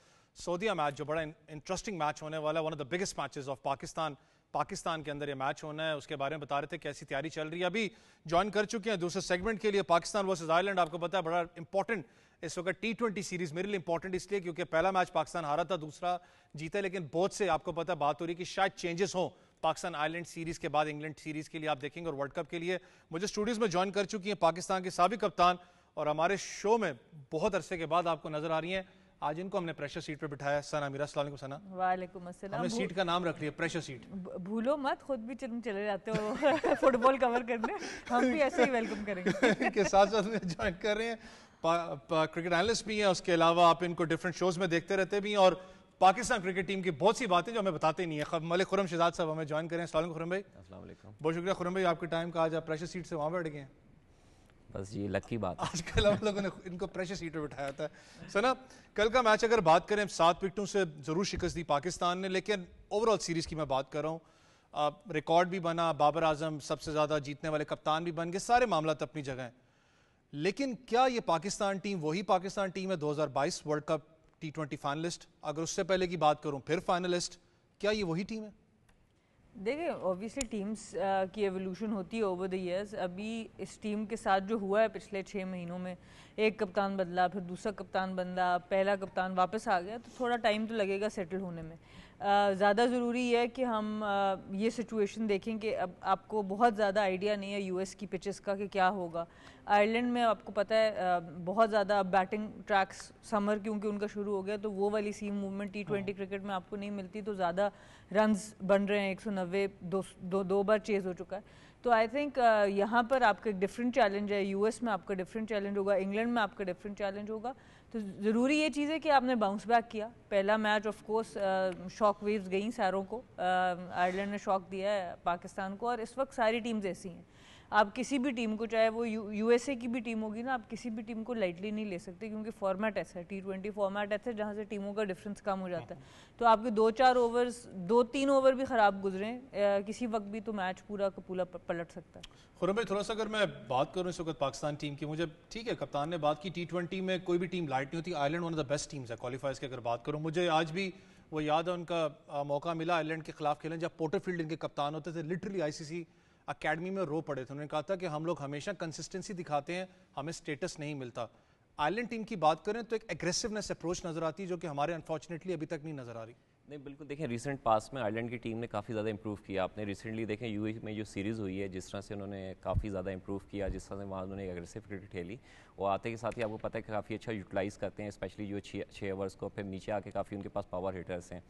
सऊदीया मैच जो बड़ा इंटरेस्टिंग मैच होने वाला है one of the biggest matches of Pakistan Pakistan के अंदर ये मैच होना है उसके बारे में बता रहे थे कैसी तैयारी चल रही है अभी ज्वाइन कर चुके हैं दूसरे सेगमेंट के लिए पाकिस्तान वर्सेज आयरलैंड आपको पता है बड़ा इंपॉर्टेंट इस वक्त टी ट्वेंटी सीरीज मेरे लिए इंपॉर्टेंट इसलिए क्योंकि पहला मैच पाकिस्तान हारा था दूसरा जीता लेकिन बहुत से आपको पता बात हो रही कि शायद चेंजेस हों पाकिस्तान आयरलैंड सीरीज के बाद इंग्लैंड सीरीज के लिए आप देखेंगे और वर्ल्ड कप के लिए मुझे स्टूडियोज में ज्वाइन कर चुकी हैं पाकिस्तान के सबक कप्तान और हमारे शो में बहुत अरसे के बाद आपको नजर आ रही हैं आज इनको हमने प्रेशर सीट पे बिठाया सना मीरा सलाम सना वालेकुम अस्सलाम हमने सीट का नाम रख लिया प्रेशर सीट भूलो मत खुद भी चल चले जाते हो फुटबॉल कवर करने हम भी ऐसे ही वेलकम करेंगे इनके साथ साथ में ज्वाइन कर रहे हैं क्रिकेट एनालिस्ट भी हैं उसके अलावा आप इनको डिफरेंट शोज में देखते रहते भी हैं और पाकिस्तान क्रिकेट टीम की बहुत सी बातें जो हमें बताते नहीं है मलिक खुरम शहजाद साहब हमें ज्वाइन करें सलाम खुरम भाई बहुत शुक्रिया खुरम भाई आपके टाइम का आज आप प्रेशर सीट से वहाँ बैठ गए हैं बस ये लकी बात आजकल हम लोगों ने इनको प्रेशर सीट पर बिठाया था सना कल का मैच अगर बात करें सात विकटों से ज़रूर शिकस्त दी पाकिस्तान ने लेकिन ओवरऑल सीरीज़ की मैं बात कर रहा हूँ रिकॉर्ड भी बना बाबर आजम सबसे ज़्यादा जीतने वाले कप्तान भी बन गए सारे मामला तो अपनी जगह हैं लेकिन क्या ये पाकिस्तान टीम वही पाकिस्तान टीम है 2022 world cup T twenty finalist अगर उससे पहले की बात करूं फिर फाइनलिस्ट क्या ये वही टीम है देखिए ऑब्वियसली टीम्स uh, की एवोल्यूशन होती है ओवर द इयर्स अभी इस टीम के साथ जो हुआ है पिछले छः महीनों में एक कप्तान बदला फिर दूसरा कप्तान बदला पहला कप्तान वापस आ गया तो थोड़ा टाइम तो लगेगा सेटल होने में ज़्यादा ज़रूरी है कि हम ये सिचुएशन देखें कि अब आपको बहुत ज़्यादा आइडिया नहीं है यूएस की पिचेस का कि क्या होगा आयरलैंड में आपको पता है बहुत ज़्यादा बैटिंग ट्रैक्स समर क्योंकि उनका शुरू हो गया तो वो वाली seam movement T twenty cricket में आपको नहीं मिलती तो ज़्यादा रन बन रहे हैं एक सौ नब्बे दो, दो, दो बार चेज़ हो चुका है तो आई थिंक uh, यहाँ पर आपका एक डिफरेंट चैलेंज है यूएस में आपका डिफरेंट चैलेंज होगा इंग्लैंड में आपका डिफरेंट चैलेंज होगा तो ज़रूरी ये चीज़ है कि आपने बाउंस बैक किया पहला match of course shock waves गई सारों को आयरलैंड uh, ने शॉक दिया है पाकिस्तान को और इस वक्त सारी टीम्स ऐसी हैं आप किसी भी टीम को चाहे वो यू यूएसए की भी टीम होगी ना आप किसी भी टीम को लाइटली नहीं ले सकते क्योंकि फॉर्मेट ऐसा है टी ट्वेंटी फॉर्मेट ऐसा है जहाँ से टीमों का डिफरेंस कम हो जाता है हाँ। तो आपके दो चार ओवर्स दो तीन ओवर भी ख़राब गुजरे किसी वक्त भी तो मैच पूरा कपूला पलट सकता है खुरम भाई थोड़ा सा अगर मैं बात करूँ इस वक्त पाकिस्तान टीम की मुझे ठीक है कप्तान ने बात की टी ट्वेंटी में कोई भी टीम लाइट नहीं होती Ireland one of the best teams है क्वालिफाइज की अगर बात करूँ मुझे आज भी वो याद है उनका मौका मिला आयरलैंड के खिलाफ खेलने जब पोटरफील्ड इनके कप्तान होते थे लिटरली आईसीसी अकेडमी में रो पड़े थे उन्होंने कहा था कि हम लोग हमेशा कंसिस्टेंसी दिखाते हैं हमें स्टेटस नहीं मिलता आयरलैंड टीम की बात करें तो एक एग्रेसिवनेस अप्रोच नजर आती है जो कि हमारे अनफॉर्चुनेटली अभी तक नहीं नजर आ रही नहीं बिल्कुल देखें रिसेंट पास में आयरलैंड की टीम ने काफ़ी ज़्यादा इंप्रूव किया आपने रिसेंटली देखें यूएई में जो सीरीज़ हुई है जिस तरह से उन्होंने काफ़ी ज़्यादा इंप्रूव किया जिस तरह से वहाँ उन्होंने एग्रेसिव क्रिकेट खेली वो आते के साथ ही आपको पता है कि काफ़ी अच्छा यूटिलाइज़ करते हैं स्पेशली जो छः ओवर्स को फिर नीचे आके काफ़ी उनके पास पावर हीटर्स हैं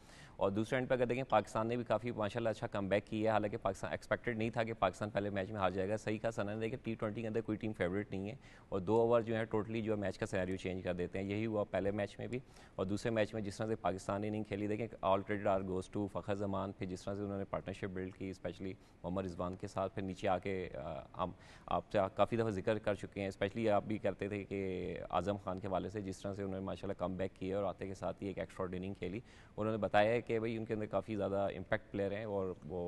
और दूसरे एंड पर अगर देखें पाकिस्तान ने भी काफ़ी माशाला अच्छा कम बैक किया है हालांकि पाकिस्तान एक्सपेक्टेड नहीं था कि पाकिस्तान पहले मैच में हार जाएगा सही कहा सना देखिए टी ट्वेंटी के अंदर कोई टीम फेवरेट नहीं है और दो ओवर जो है टोटली जो है मैच का सैनारी चेंज कर देते हैं यही हुआ पहले मैच में भी और दूसरे मैच में जिस तरह से पाकिस्तान ने नहीं खेली देखें all credit are goes to Fakhar Zaman फिर जिस तरह से उन्होंने पार्टनरशिप बिल्ड की स्पेशली मोहम्मद रिजवान के साथ फिर नीचे आके हम आप काफ़ी दफ़ा जिक्र कर चुके हैं स्पेशली आप भी करते थे कि आज़म खान के वाले से जिस तरह से उन्होंने माशाल्लाह कम बैक किया और आते के साथ ही एक एक्स्ट्रा इनिंग खेली उन्होंने बताया है कि भाई उनके अंदर काफ़ी ज़्यादा इम्पैक्ट प्लेयर हैं और वो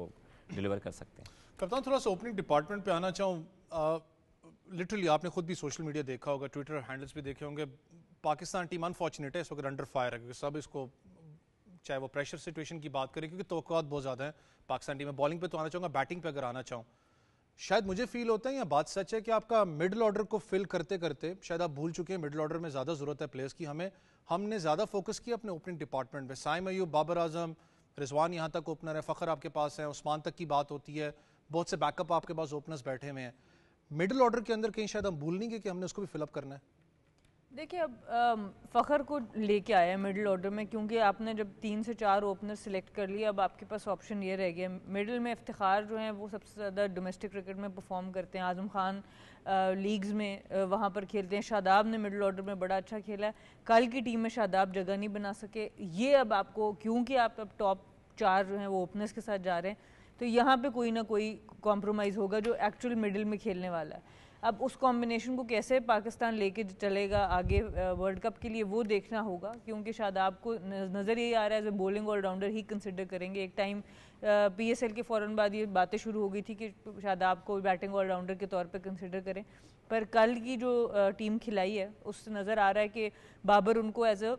डिलीवर कर सकते हैं कप्तान थोड़ा सा ओपनिंग डिपार्टमेंट पर आना चाहूँ लिटरली आपने खुद भी सोशल मीडिया देखा होगा ट्विटर हैंडल्स भी देखे होंगे पाकिस्तान टीम अनफॉर्चुनेट है इस वक्त अंडर फायर है क्योंकि सब इसको चाहे वो प्रेशर सिचुएशन की बात करें क्योंकि तो बहुत ज़्यादा है पाकिस्तान टीम में बॉलिंग पे तो आना चाहूँगा बैटिंग पे अगर आना चाहूँ शायद मुझे फील होता है या बात सच है कि आपका मिडल ऑर्डर को फिल करते करते शायद आप भूल चुके हैं मिडल ऑर्डर में ज़्यादा ज़रूरत है प्लेयर्स की हमें हमने ज़्यादा फोकस किया अपने ओपनिंग डिपार्टमेंट में साइम अयूब बाबर आजम रिजवान यहाँ तक ओपनर है फ़खर आपके पास है उस्मान तक की बात होती है बहुत से बैकअप आपके पास ओपनर्स बैठे हुए हैं मिडल ऑर्डर के अंदर कहीं शायद हम भूल नहीं गए कि हमने उसको भी फिलअप करना है देखिए अब फ़खर को लेके आया है मिडिल ऑर्डर में क्योंकि आपने जब तीन से चार ओपनर सिलेक्ट कर लिए अब आपके पास ऑप्शन ये रह गया मिडिल में इफ्तार जो हैं वो सबसे ज़्यादा डोमेस्टिक क्रिकेट में परफॉर्म करते हैं आज़म खान लीग्स में वहाँ पर खेलते हैं शादाब ने मिडिल ऑर्डर में बड़ा अच्छा खेला है कल की टीम में शादाब जगह नहीं बना सके ये अब आपको क्योंकि आप अब टॉप चार जो हैं वो ओपनर्स के साथ जा रहे हैं तो यहाँ पर कोई ना कोई कॉम्प्रोमाइज़ होगा जो एक्चुअल मिडिल में खेलने वाला है अब उस कॉम्बिनेशन को कैसे पाकिस्तान लेके चलेगा आगे वर्ल्ड कप के लिए वो देखना होगा क्योंकि शायद आपको नज़र यही आ रहा है एज ए बॉलिंग ऑलराउंडर ही कंसिडर करेंगे एक टाइम पी एस एल के फ़ौर बाद ये बातें शुरू हो गई थी कि शायद आपको बैटिंग ऑलराउंडर के तौर पर कंसिडर करें पर कल की जो टीम खिलाई है उससे नज़र आ रहा है कि बाबर उनको एज अ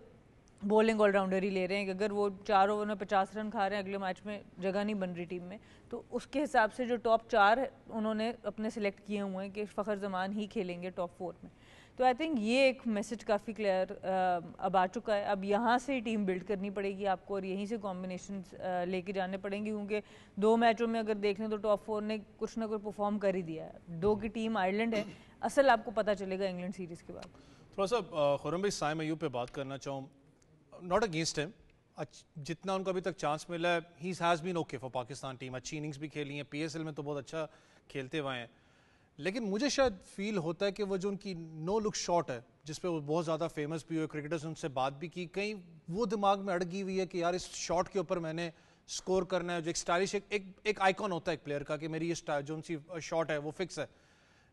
बॉलिंग ऑलराउंडर ही ले रहे हैं अगर वो चार ओवर में पचास रन खा रहे हैं अगले मैच में जगह नहीं बन रही टीम में तो उसके हिसाब से जो टॉप चार उन्होंने अपने सेलेक्ट किए हुए हैं कि फ़खर जमान ही खेलेंगे टॉप फोर में तो आई थिंक ये एक मैसेज काफ़ी क्लियर अब आ चुका है अब यहाँ से ही टीम बिल्ड करनी पड़ेगी आपको और यहीं से कॉम्बिनेशन लेके जाने पड़ेंगे क्योंकि दो मैचों में अगर देख लें तो टॉप फोर ने कुछ ना कुछ परफॉर्म कर ही दिया है दो की टीम आयरलैंड है असल आपको पता चलेगा इंग्लैंड सीरीज़ के बाद थोड़ा सा खुरम भाई साय मयू पे बात करना चाहूँ नॉट अगेंस्ट हिम जितना उनको अभी तक चांस मिला है he has been okay for Pakistan team अच्छी इनिंग्स भी खेली हैं पी में तो बहुत अच्छा खेलते हुए हैं लेकिन मुझे शायद फील होता है कि वो जो उनकी नो लुक शॉट है जिसपे वो बहुत ज़्यादा फेमस भी हुए क्रिकेटर्स उनसे बात भी की कहीं वो दिमाग में अड़गी हुई है कि यार इस शॉट के ऊपर मैंने स्कोर करना है जो एक स्टाइलिश एक एक, एक आइकॉन होता है एक प्लेयर का कि मेरी ये जो उनकी शॉट है वो फिक्स है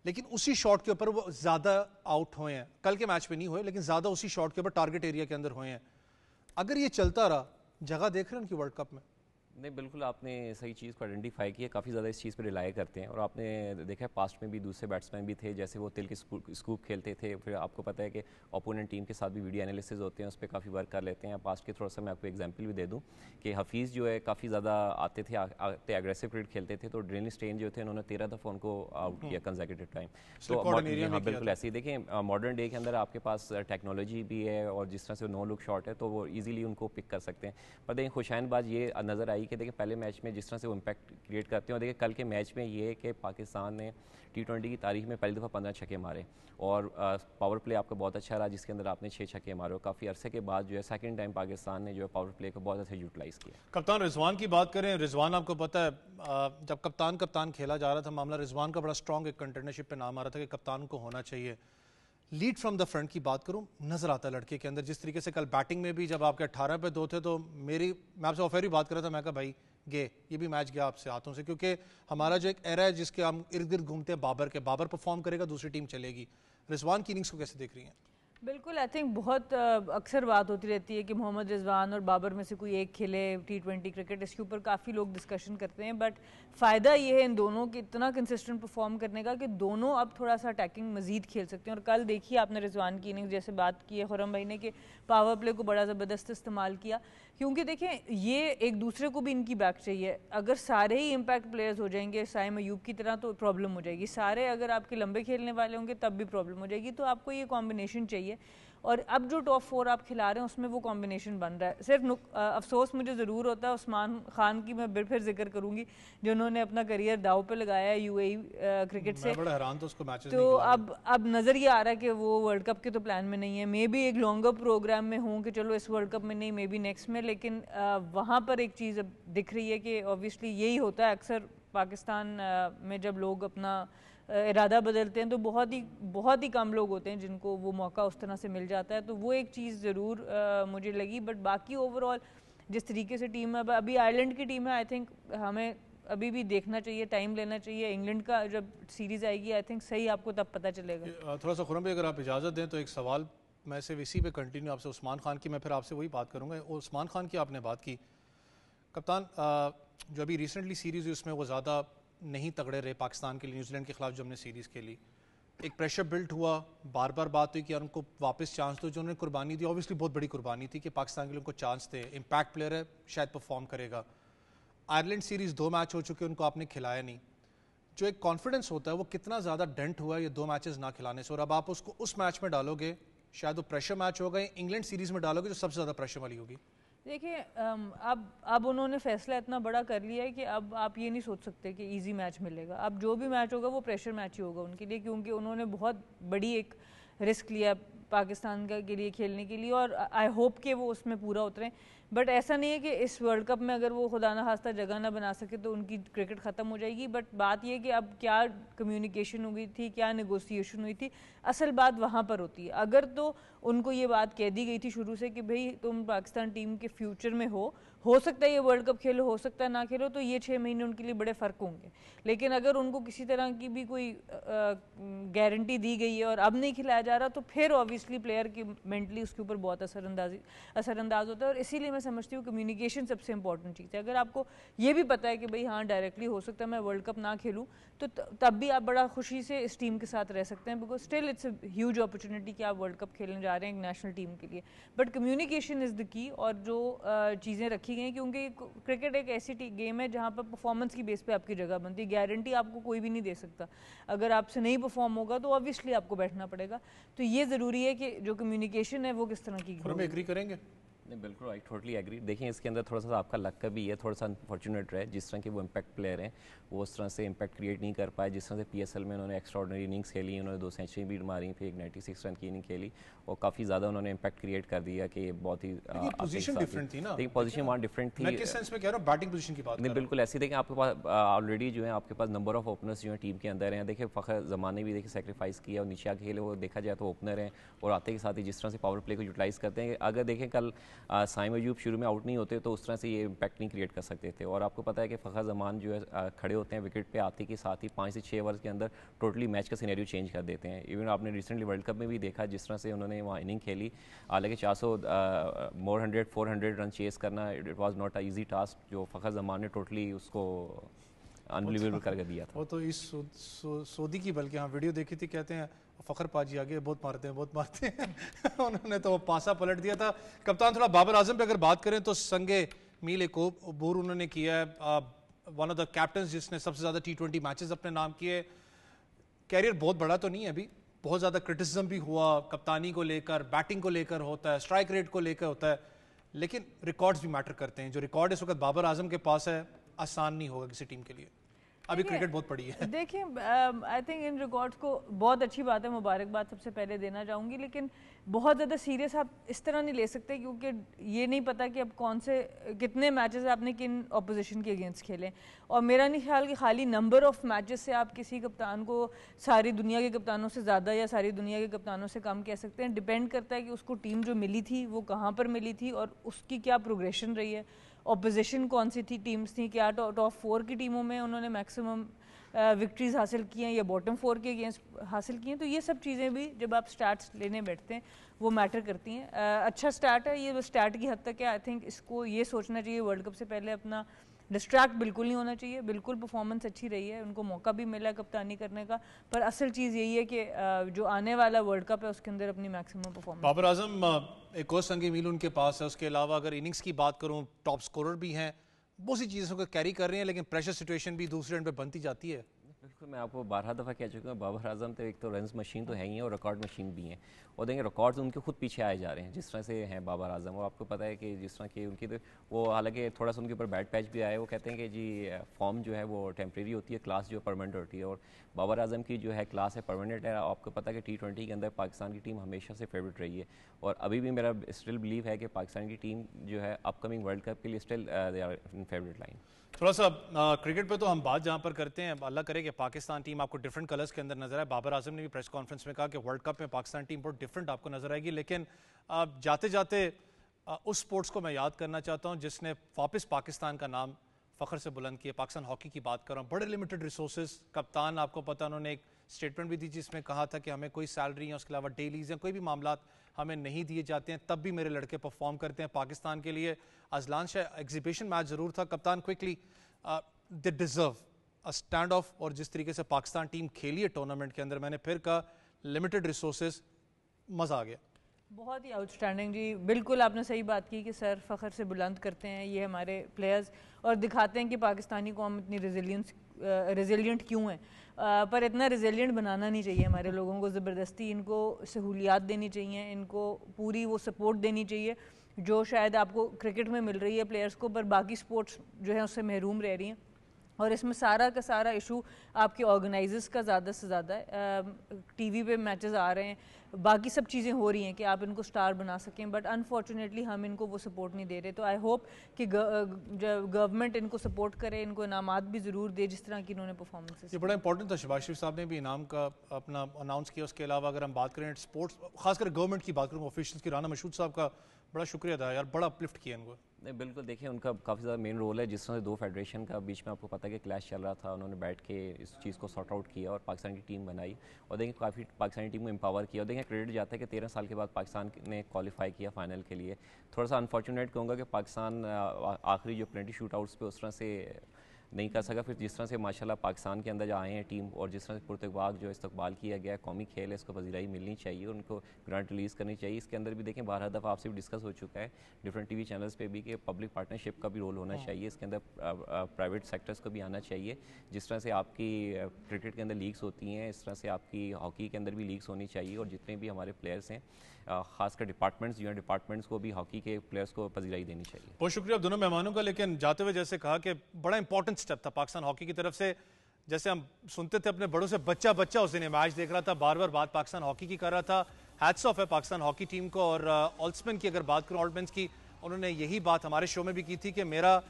लेकिन उसी शॉट के ऊपर वो ज़्यादा आउट हुए हैं कल के मैच में नहीं हुए लेकिन ज़्यादा उसी शॉट के ऊपर टारगेट एरिया के अंदर हुए हैं अगर ये चलता रहा जगह देख रहे हैं उनकी वर्ल्ड कप में नहीं बिल्कुल आपने सही चीज़ को आइडेंटिफाई किया काफ़ी ज़्यादा इस चीज़ पर रिलाई करते हैं और आपने देखा है पास्ट में भी दूसरे बैट्समैन भी थे जैसे वो तिल के स्कूप खेलते थे फिर आपको पता है कि ओपोनेंट टीम के साथ भी वीडियो एनालिसिस होते हैं उस पर काफ़ी वर्क कर लेते हैं पास्ट के थोड़ा सा मैं आपको एग्जाम्पल भी दे दूँ कि हफीज़ जो है काफ़ी ज़्यादा आते थे आते एग्रेसिव क्रिकेट खेलते थे तो ड्रेन स्टेन जो थे उन्होंने तेरह दफ़ा उनको आउट किया कंजेकेटिव टाइम हम्म। तो हाँ बिल्कुल ऐसे ही देखें मॉडर्न डे के अंदर आपके पास टेक्नोलॉजी भी है और जिस तरह से नो लुक शॉट है तो वो ईजिली उनको पिक कर सकते हैं पर देखें खुशाइन बाज ये नज़र आई तरीके देखिए पहले मैच में जिस तरह से वो इम्पैक्ट क्रिएट करते हैं और देखिए कल के मैच में ये है कि पाकिस्तान ने टी ट्वेंटी की तारीख में पहली दफ़ा पंद्रह छक्के मारे और पावर प्ले आपका बहुत अच्छा रहा जिसके अंदर आपने छः छक्के मारे और काफ़ी अरसे के बाद जो है सेकेंड टाइम पाकिस्तान ने जो है पावर प्ले को बहुत अच्छा यूटिलाइज़ किया कप्तान रिजवान की बात करें रिजवान आपको पता है जब कप्तान कप्तान खेला जा रहा था मामला रिजवान का बड़ा स्ट्रॉन्ग एक कंटेनरशिप पर नाम आ रहा था कि कप्तान को होना चाहिए लीड फ्रॉम द फ्रंट की बात करूं नजर आता लड़के के अंदर जिस तरीके से कल बैटिंग में भी जब आपके अट्ठारह पे दो थे तो मेरी मैं आपसे ऑफेर भी बात कर रहा था मैं कहा भाई गए ये भी मैच गया आपसे हाथों से क्योंकि हमारा जो एक एरा है जिसके हम इर्द गिर्द घूमते हैं बाबर के बाबर परफॉर्म करेगा दूसरी टीम चलेगी रिजवान की इनिंग्स को कैसे देख रही हैं बिल्कुल आई थिंक बहुत अक्सर बात होती रहती है कि मोहम्मद रिजवान और बाबर में से कोई एक खेले टी ट्वेंटी क्रिकेट इसके ऊपर काफ़ी लोग डिस्कशन करते हैं बट फ़ायदा ये है इन दोनों के इतना कंसिस्टेंट परफॉर्म करने का कि दोनों अब थोड़ा सा अटैकिंग मजीद खेल सकते हैं और कल देखिए आपने रिजवान की इनिंग जैसे बात की है खुरम भाई ने कि पावर प्ले को बड़ा ज़बरदस्त इस्तेमाल किया क्योंकि देखें ये एक दूसरे को भी इनकी बैक चाहिए अगर सारे ही इम्पैक्ट प्लेयर्स हो जाएंगे साय मयूब की तरह तो प्रॉब्लम हो जाएगी सारे अगर आपके लंबे खेलने वाले होंगे तब भी प्रॉब्लम हो जाएगी तो आपको ये कॉम्बिनेशन चाहिए और अब जो टॉप फोर आप खिला रहे हैं उसमें वो कॉम्बिनेशन बन रहा है सिर्फ अफसोस मुझे ज़रूर होता है उस्मान खान की मैं फिर जिक्र करूंगी जिन्होंने अपना करियर दाव पे लगाया है यू क्रिकेट e, से तो, उसको तो अब अब नज़र ये आ रहा है कि वो वर्ल्ड कप के तो प्लान में नहीं है मे बी एक लॉन्गर प्रोग्राम में हूँ कि चलो इस वर्ल्ड कप में नहीं मे बी नेक्स्ट में लेकिन वहाँ पर एक चीज़ अब दिख रही है कि ऑब्वियसली यही होता है अक्सर पाकिस्तान में जब लोग अपना इरादा बदलते हैं तो बहुत ही बहुत ही कम लोग होते हैं जिनको वो मौका उस तरह से मिल जाता है तो वो एक चीज़ ज़रूर मुझे लगी बट बाकी ओवरऑल जिस तरीके से टीम है अभी आयरलैंड की टीम है आई थिंक हमें अभी भी देखना चाहिए टाइम लेना चाहिए इंग्लैंड का जब सीरीज आएगी आई थिंक सही आपको तब पता चलेगा थोड़ा सा खुरम भाई अगर आप इजाज़त दें तो एक सवाल मैं सिर्फ इसी पे कंटिन्यू आपसे उस्मान खान की मैं फिर आपसे वही बात करूँगा उस्मान खान की आपने बात की कप्तान जो अभी रिसेंटली सीरीज़ हुई उसमें वो ज़्यादा नहीं तगड़े रहे पाकिस्तान के लिए न्यूजीलैंड के खिलाफ जो हमने सीरीज़ खेली एक प्रेशर बिल्ट हुआ बार बार बात हुई कि यार उनको वापस चांस दो जो उन्होंने कुर्बानी दी ऑब्वियसली बहुत बड़ी कुर्बानी थी कि पाकिस्तान के लिए उनको चांस दे इम्पैक्ट प्लेयर है शायद परफॉर्म करेगा आयरलैंड सीरीज़ दो मैच हो चुके उनको आपने खिलाया नहीं जो एक कॉन्फिडेंस होता है वो कितना ज़्यादा डेंट हुआ है ये दो मैचेस ना खिलाने से और अब आप उसको उस मैच में डालोगे शायद वो प्रेशर मैच होगा इंग्लैंड सीरीज़ में डालोगे जो सबसे ज़्यादा प्रेशर वाली होगी देखिए अब अब उन्होंने फैसला इतना बड़ा कर लिया है कि अब आप ये नहीं सोच सकते कि इजी मैच मिलेगा अब जो भी मैच होगा वो प्रेशर मैच ही होगा उनके लिए क्योंकि उन्होंने बहुत बड़ी एक रिस्क लिया पाकिस्तान के लिए खेलने के लिए और आई होप कि वो उसमें पूरा उतरें बट ऐसा नहीं है कि इस वर्ल्ड कप में अगर वो खुदा ना खास्ता जगह ना बना सके तो उनकी क्रिकेट ख़त्म हो जाएगी बट बात यह कि अब क्या कम्युनिकेशन हुई थी क्या नेगोशिएशन हुई थी असल बात वहाँ पर होती है अगर तो उनको ये बात कह दी गई थी शुरू से कि भाई तुम पाकिस्तान टीम के फ्यूचर में हो हो सकता है ये वर्ल्ड कप खेलो हो सकता है ना खेलो तो ये छः महीने उनके लिए बड़े फ़र्क होंगे लेकिन अगर उनको किसी तरह की भी कोई गारंटी दी गई है और अब नहीं खिलाया जा रहा तो फिर ऑब्वियसली प्लेयर की मेंटली उसके ऊपर बहुत असरअंदाजी असरअंदाज होता है और इसीलिए मैं समझती हूँ कम्युनिकेशन सबसे इंपॉर्टेंट चीज़ है अगर आपको ये भी पता है कि भाई हाँ डायरेक्टली हो सकता है मैं वर्ल्ड कप ना खेलूँ तो तब भी आप बड़ा खुशी से इस टीम के साथ रह सकते हैं because still it's huge opportunity कि आप वर्ल्ड कप खेलने जा रहे हैं एक नेशनल टीम के लिए but communication is the key और जो चीज़ें रखी गई क्योंकि क्रिकेट एक ऐसी गेम है जहाँ पर परफॉर्मेंस की बेस पर आपकी जगह बनती है गारंटी आपको कोई भी नहीं दे सकता अगर आपसे नहीं परफॉर्म होगा तो ऑब्वियसली आपको बैठना पड़ेगा तो ये ज़रूरी है कि जो कम्युनिकेशन है वो किस तरह की एग्री करेंगे नहीं बिल्कुल आई टोटली एग्री देखिए इसके अंदर थोड़ा सा आपका लक का भी है थोड़ा सा अनफॉर्चुनेट रहे जिस तरह के वो इम्पैक्ट प्लेयर हैं वो उस तरह से इम्पैक्ट क्रिएट नहीं कर पाए जिस तरह से पीएसएल में उन्होंने एक्स्ट्रॉडनरी इनिंग्स खेली उन्होंने दो सेंचुरी भी मारी फिर एक नाइन्टी सिक्स रन की इनिंग खेली और काफ़ी ज़्यादा उन्होंने इम्पैक्ट क्रिएट कर दिया कि बहुत ही पोजिशन डिफरेंट थी ना लेकिन पोजिशन वहाँ डिफरेंट थी किस सेंस में कह रहा बैटिंग पोजिशन की बात नहीं बिल्कुल ऐसी देखें आपके पास ऑलरेडी जो है आपके पास नंबर ऑफ ओपनर्स जो है टीम के अंदर हैं देखिए फ़खर जमाने भी देखिए सेक्रीफाइस किया और नीचे आके खेले वो देखा जाए तो ओपनर हैं और आते के साथ ही जिस तरह से पावर प्ले को यूटिलाइज़ करते हैं अगर देखें कल साइम अयूब शुरू में आउट नहीं होते तो उस तरह से ये इम्पैक्ट नहीं क्रिएट कर सकते थे और आपको पता है कि फ़खर जमान जो है खड़े होते हैं विकेट पर आते के साथ ही पाँच से छः ओवर के अंदर टोटली मैच का सीनेरियो चेंज कर देते हैं इवन आपने रिसेंटली वर्ल्ड कप में भी देखा जिस तरह से उन्होंने वहाँ इनिंग खेली हालांकि चार सौ more hundred four hundred run chase करना it was not a easy task जो फ़खर जमान ने टोटली उसको अनबिलीवेबल करके दिया था वो तो इस सऊदी सो, की बल्कि हाँ वीडियो देखी थी कहते हैं फ़खर पाजी आगे बहुत मारते हैं बहुत मारते हैं उन्होंने तो वो पासा पलट दिया था कप्तान थोड़ा बाबर आजम पे अगर बात करें तो संगे मीले को बोर उन्होंने किया है वन ऑफ द कैप्टन जिसने सबसे ज़्यादा टी ट्वेंटी मैचेस अपने नाम किए कैरियर बहुत बड़ा तो नहीं है अभी बहुत ज़्यादा क्रिटिसिज्म भी हुआ कप्तानी को लेकर बैटिंग को लेकर होता है स्ट्राइक रेट को लेकर होता है लेकिन रिकॉर्ड्स भी मैटर करते हैं जो रिकॉर्ड इस वक्त बाबर आजम के पास है आसान नहीं होगा किसी टीम के लिए अभी क्रिकेट बहुत पड़ी है देखिए आई थिंक इन रिकॉर्ड्स को बहुत अच्छी बात है मुबारकबाद सबसे पहले देना चाहूँगी लेकिन बहुत ज़्यादा सीरियस आप इस तरह नहीं ले सकते क्योंकि ये नहीं पता कि अब कौन से कितने मैचेस आपने किन ऑपोजिशन के अगेंस्ट खेले और मेरा नहीं ख्याल कि खाली नंबर ऑफ मैचेस से आप किसी कप्तान को सारी दुनिया के कप्तानों से ज़्यादा या सारी दुनिया के कप्तानों से कम कह सकते हैं डिपेंड करता है कि उसको टीम जो मिली थी वो कहाँ पर मिली थी और उसकी क्या प्रोग्रेशन रही है ऑपोजिशन कौन सी थी टीम्स थी क्या टॉप फोर की टीमों में उन्होंने मैक्सिमम विक्ट्रीज़ uh, हासिल की हैं या बॉटम फोर के अगेंस्ट हासिल किए हैं तो ये सब चीज़ें भी जब आप स्टार्ट लेने बैठते हैं वो मैटर करती हैं uh, अच्छा स्टार्ट है ये स्टार्ट की हद तक है आई थिंक इसको ये सोचना चाहिए वर्ल्ड कप से पहले अपना डिस्ट्रैक्ट बिल्कुल नहीं होना चाहिए बिल्कुल परफॉर्मेंस अच्छी रही है उनको मौका भी मिला कप्तानी करने का पर असल चीज़ यही है कि uh, जो आने वाला वर्ल्ड कप है उसके अंदर अपनी मैक्सिमम परफॉर्मेंस बाबर आजम एक और संगी मील उनके पास है उसके अलावा अगर इनिंग्स की बात करूँ टॉप स्कोरर भी हैं बहुत सी चीज़ों को कैरी कर रहे हैं लेकिन प्रेशर सिचुएशन भी दूसरे एंड पे बनती जाती है बिल्कुल मैं आपको बारह दफ़ा कह चुका हूँ बाबर आजम तो एक तो रन मशीन तो है ही है और रिकॉर्ड मशीन भी हैं और देखें रिकॉर्ड्स उनके खुद पीछे आए जा रहे हैं जिस तरह से हैं बाबर आजम और आपको पता है कि जिस तरह की उनकी तो वो हालांकि थोड़ा सा उनके ऊपर बैड पैच भी आया वो कहते हैं कि जी फॉर्म जो है वो टेम्प्रेरी होती है क्लास जो परमानेंट होती है और बाबर आजम की जो है क्लास है परमानेंट है आपको पता है कि टी के अंदर पाकिस्तान की टीम हमेशा से फेवरेट रही है और अभी भी मेरा स्टिल बिलीव है कि पाकिस्तान की टीम जो है अपकमिंग वर्ल्ड कप के लिए स्टिल फेवरेट लाइन थोड़ा सा आ, क्रिकेट पे तो हम बात जहाँ पर करते हैं अल्लाह करे कि पाकिस्तान टीम आपको डिफरेंट कलर्स के अंदर नजर आए बाबर आजम ने भी प्रेस कॉन्फ्रेंस में कहा कि वर्ल्ड कप में पाकिस्तान टीम बहुत डिफरेंट आपको नजर आएगी लेकिन आप जाते जाते आ, उस स्पोर्ट्स को मैं याद करना चाहता हूँ जिसने वापस पाकिस्तान का नाम फ़ख्र से बुलंद किया पाकिस्तान हॉकी की बात कर रहा हूँ बड़े लिमिटेड रिसोर्स कप्तान आपको पता उन्होंने एक स्टेटमेंट भी दी जिसमें कहा था कि हमें कोई सैलरी या उसके अलावा डेलीज या कोई भी मामला हमें नहीं दिए जाते हैं तब भी मेरे लड़के परफॉर्म करते हैं पाकिस्तान के लिए अजलान शाह एग्जीबिशन मैच ज़रूर था कप्तान quickly they deserve a stand off और जिस तरीके से पाकिस्तान टीम खेली है टूर्नामेंट के अंदर मैंने फिर कहा लिमिटेड रिसोर्स मज़ा आ गया बहुत ही आउटस्टैंडिंग जी बिल्कुल आपने सही बात की कि सर फ़खर से बुलंद करते हैं ये हमारे प्लेयर्स और दिखाते हैं कि पाकिस्तानी कौम इतनी रेजिलियंस रेजिलियंट क्यों है पर इतना रेजिलियंट बनाना नहीं चाहिए हमारे लोगों को ज़बरदस्ती इनको सहूलियात देनी चाहिए इनको पूरी वो सपोर्ट देनी चाहिए जो शायद आपको क्रिकेट में मिल रही है प्लेयर्स को पर बाकी स्पोर्ट्स जो है उससे महरूम रह रही हैं और इसमें सारा का सारा इशू आपके ऑर्गेनाइजर्स का ज़्यादा से ज़्यादा है टीवी पे मैचेस आ रहे हैं बाकी सब चीज़ें हो रही हैं कि आप इनको स्टार बना सकें बट अनफॉर्चुनेटली हम इनको वो सपोर्ट नहीं दे रहे तो आई होप कि गवर्नमेंट इनको सपोर्ट करे इनको इनाम भी ज़रूर दे जिस तरह की इन्होंने परफॉर्मेंस ये बड़ा इंपॉर्टेंट था शबाज साहब ने भी इनाम का अपना अनाउंस किया उसके अलावा अगर हम बात करें स्पोर्ट्स खासकर गवर्नमेंट की बात करूँ ऑफिशियल की राना मशहूद साहब का बड़ा शुक्रिया था यार बड़ा अपलिफ्ट किया इनको नहीं बिल्कुल देखिए उनका काफ़ी ज़्यादा मेन रोल है जिस तरह से दो फेडरेशन का बीच में आपको पता है कि क्लैश चल रहा था उन्होंने बैठ के इस चीज़ को सॉर्ट आउट किया और पाकिस्तान की टीम बनाई और देखिए काफ़ी पाकिस्तानी टीम को एम्पावर किया और देखिए क्रेडिट जाता है कि तेरह साल के बाद पाकिस्तान ने क्वालिफाई किया फाइनल के लिए थोड़ा सा अनफॉर्चुनेट कहूँगा कि पाकिस्तान आखिरी जो प्लेंटी शूट आउट्स पर उस तरह से नहीं कर सका फिर जिस तरह से माशाल्लाह पाकिस्तान के अंदर जो आए हैं टीम और जिस तरह से पुरतवाग जो इस्तेबाल किया गया कौमी खेल है इसको पजीराई मिलनी चाहिए उनको ग्रांट रिलीज़ करनी चाहिए इसके अंदर भी देखें बारह दफ़ा आपसे भी डिस्कस हो चुका है डिफरेंट टी चैनल्स पर भी कि पब्लिक पार्टनरशिप का भी रोल होना हाँ। चाहिए इसके अंदर प्राइवेट सेक्टर्स को भी आना चाहिए जिस तरह से आपकी क्रिकेट के अंदर लीग्स होती हैं इस तरह से आपकी हॉकी के अंदर भी लीग्स होनी चाहिए और जितने भी हमारे प्लेयर्स हैं खासकर डिपार्टमेंट्स यूनियन डिपार्टमेंट्स को भी हॉकी के प्लेयर्स को पजीराई देनी चाहिए बहुत शुक्रिया दोनों मेहमानों का लेकिन जाते हुए जैसे कहा कि बड़ा इंपॉर्टेंट स्टेप था पाकिस्तान हॉकी की तरफ से जैसे हम सुनते थे अपने बड़ों से बच्चा बच्चा उस दिन मैच देख रहा था बार बार बात पाकिस्तान हॉकी की कर रहा था हैथ्स ऑफ है पाकिस्तान हॉकी टीम को और ऑल्समैन की अगर बात करूँ ऑल्टमैन की उन्होंने यही बात हमारे शो में भी की थी कि मेरा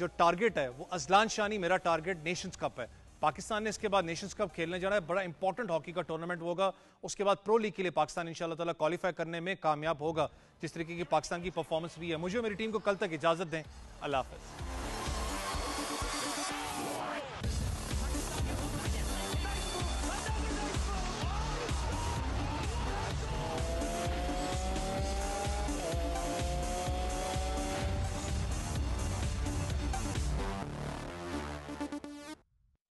जो टारगेट है वो अजलान शानी मेरा टारगेट नेशंस कप है पाकिस्तान ने इसके बाद नेशंस कप खेलने जा रहा है बड़ा इंपॉर्टेंट हॉकी का टूर्नामेंट होगा उसके बाद प्रो लीग के लिए पाकिस्तान इन तला क्वालिफाई करने में कामयाब होगा जिस तरीके की पाकिस्तान की परफॉर्मेंस भी है मुझे मेरी टीम को कल तक इजाजत दें अल्लाह हाफिज़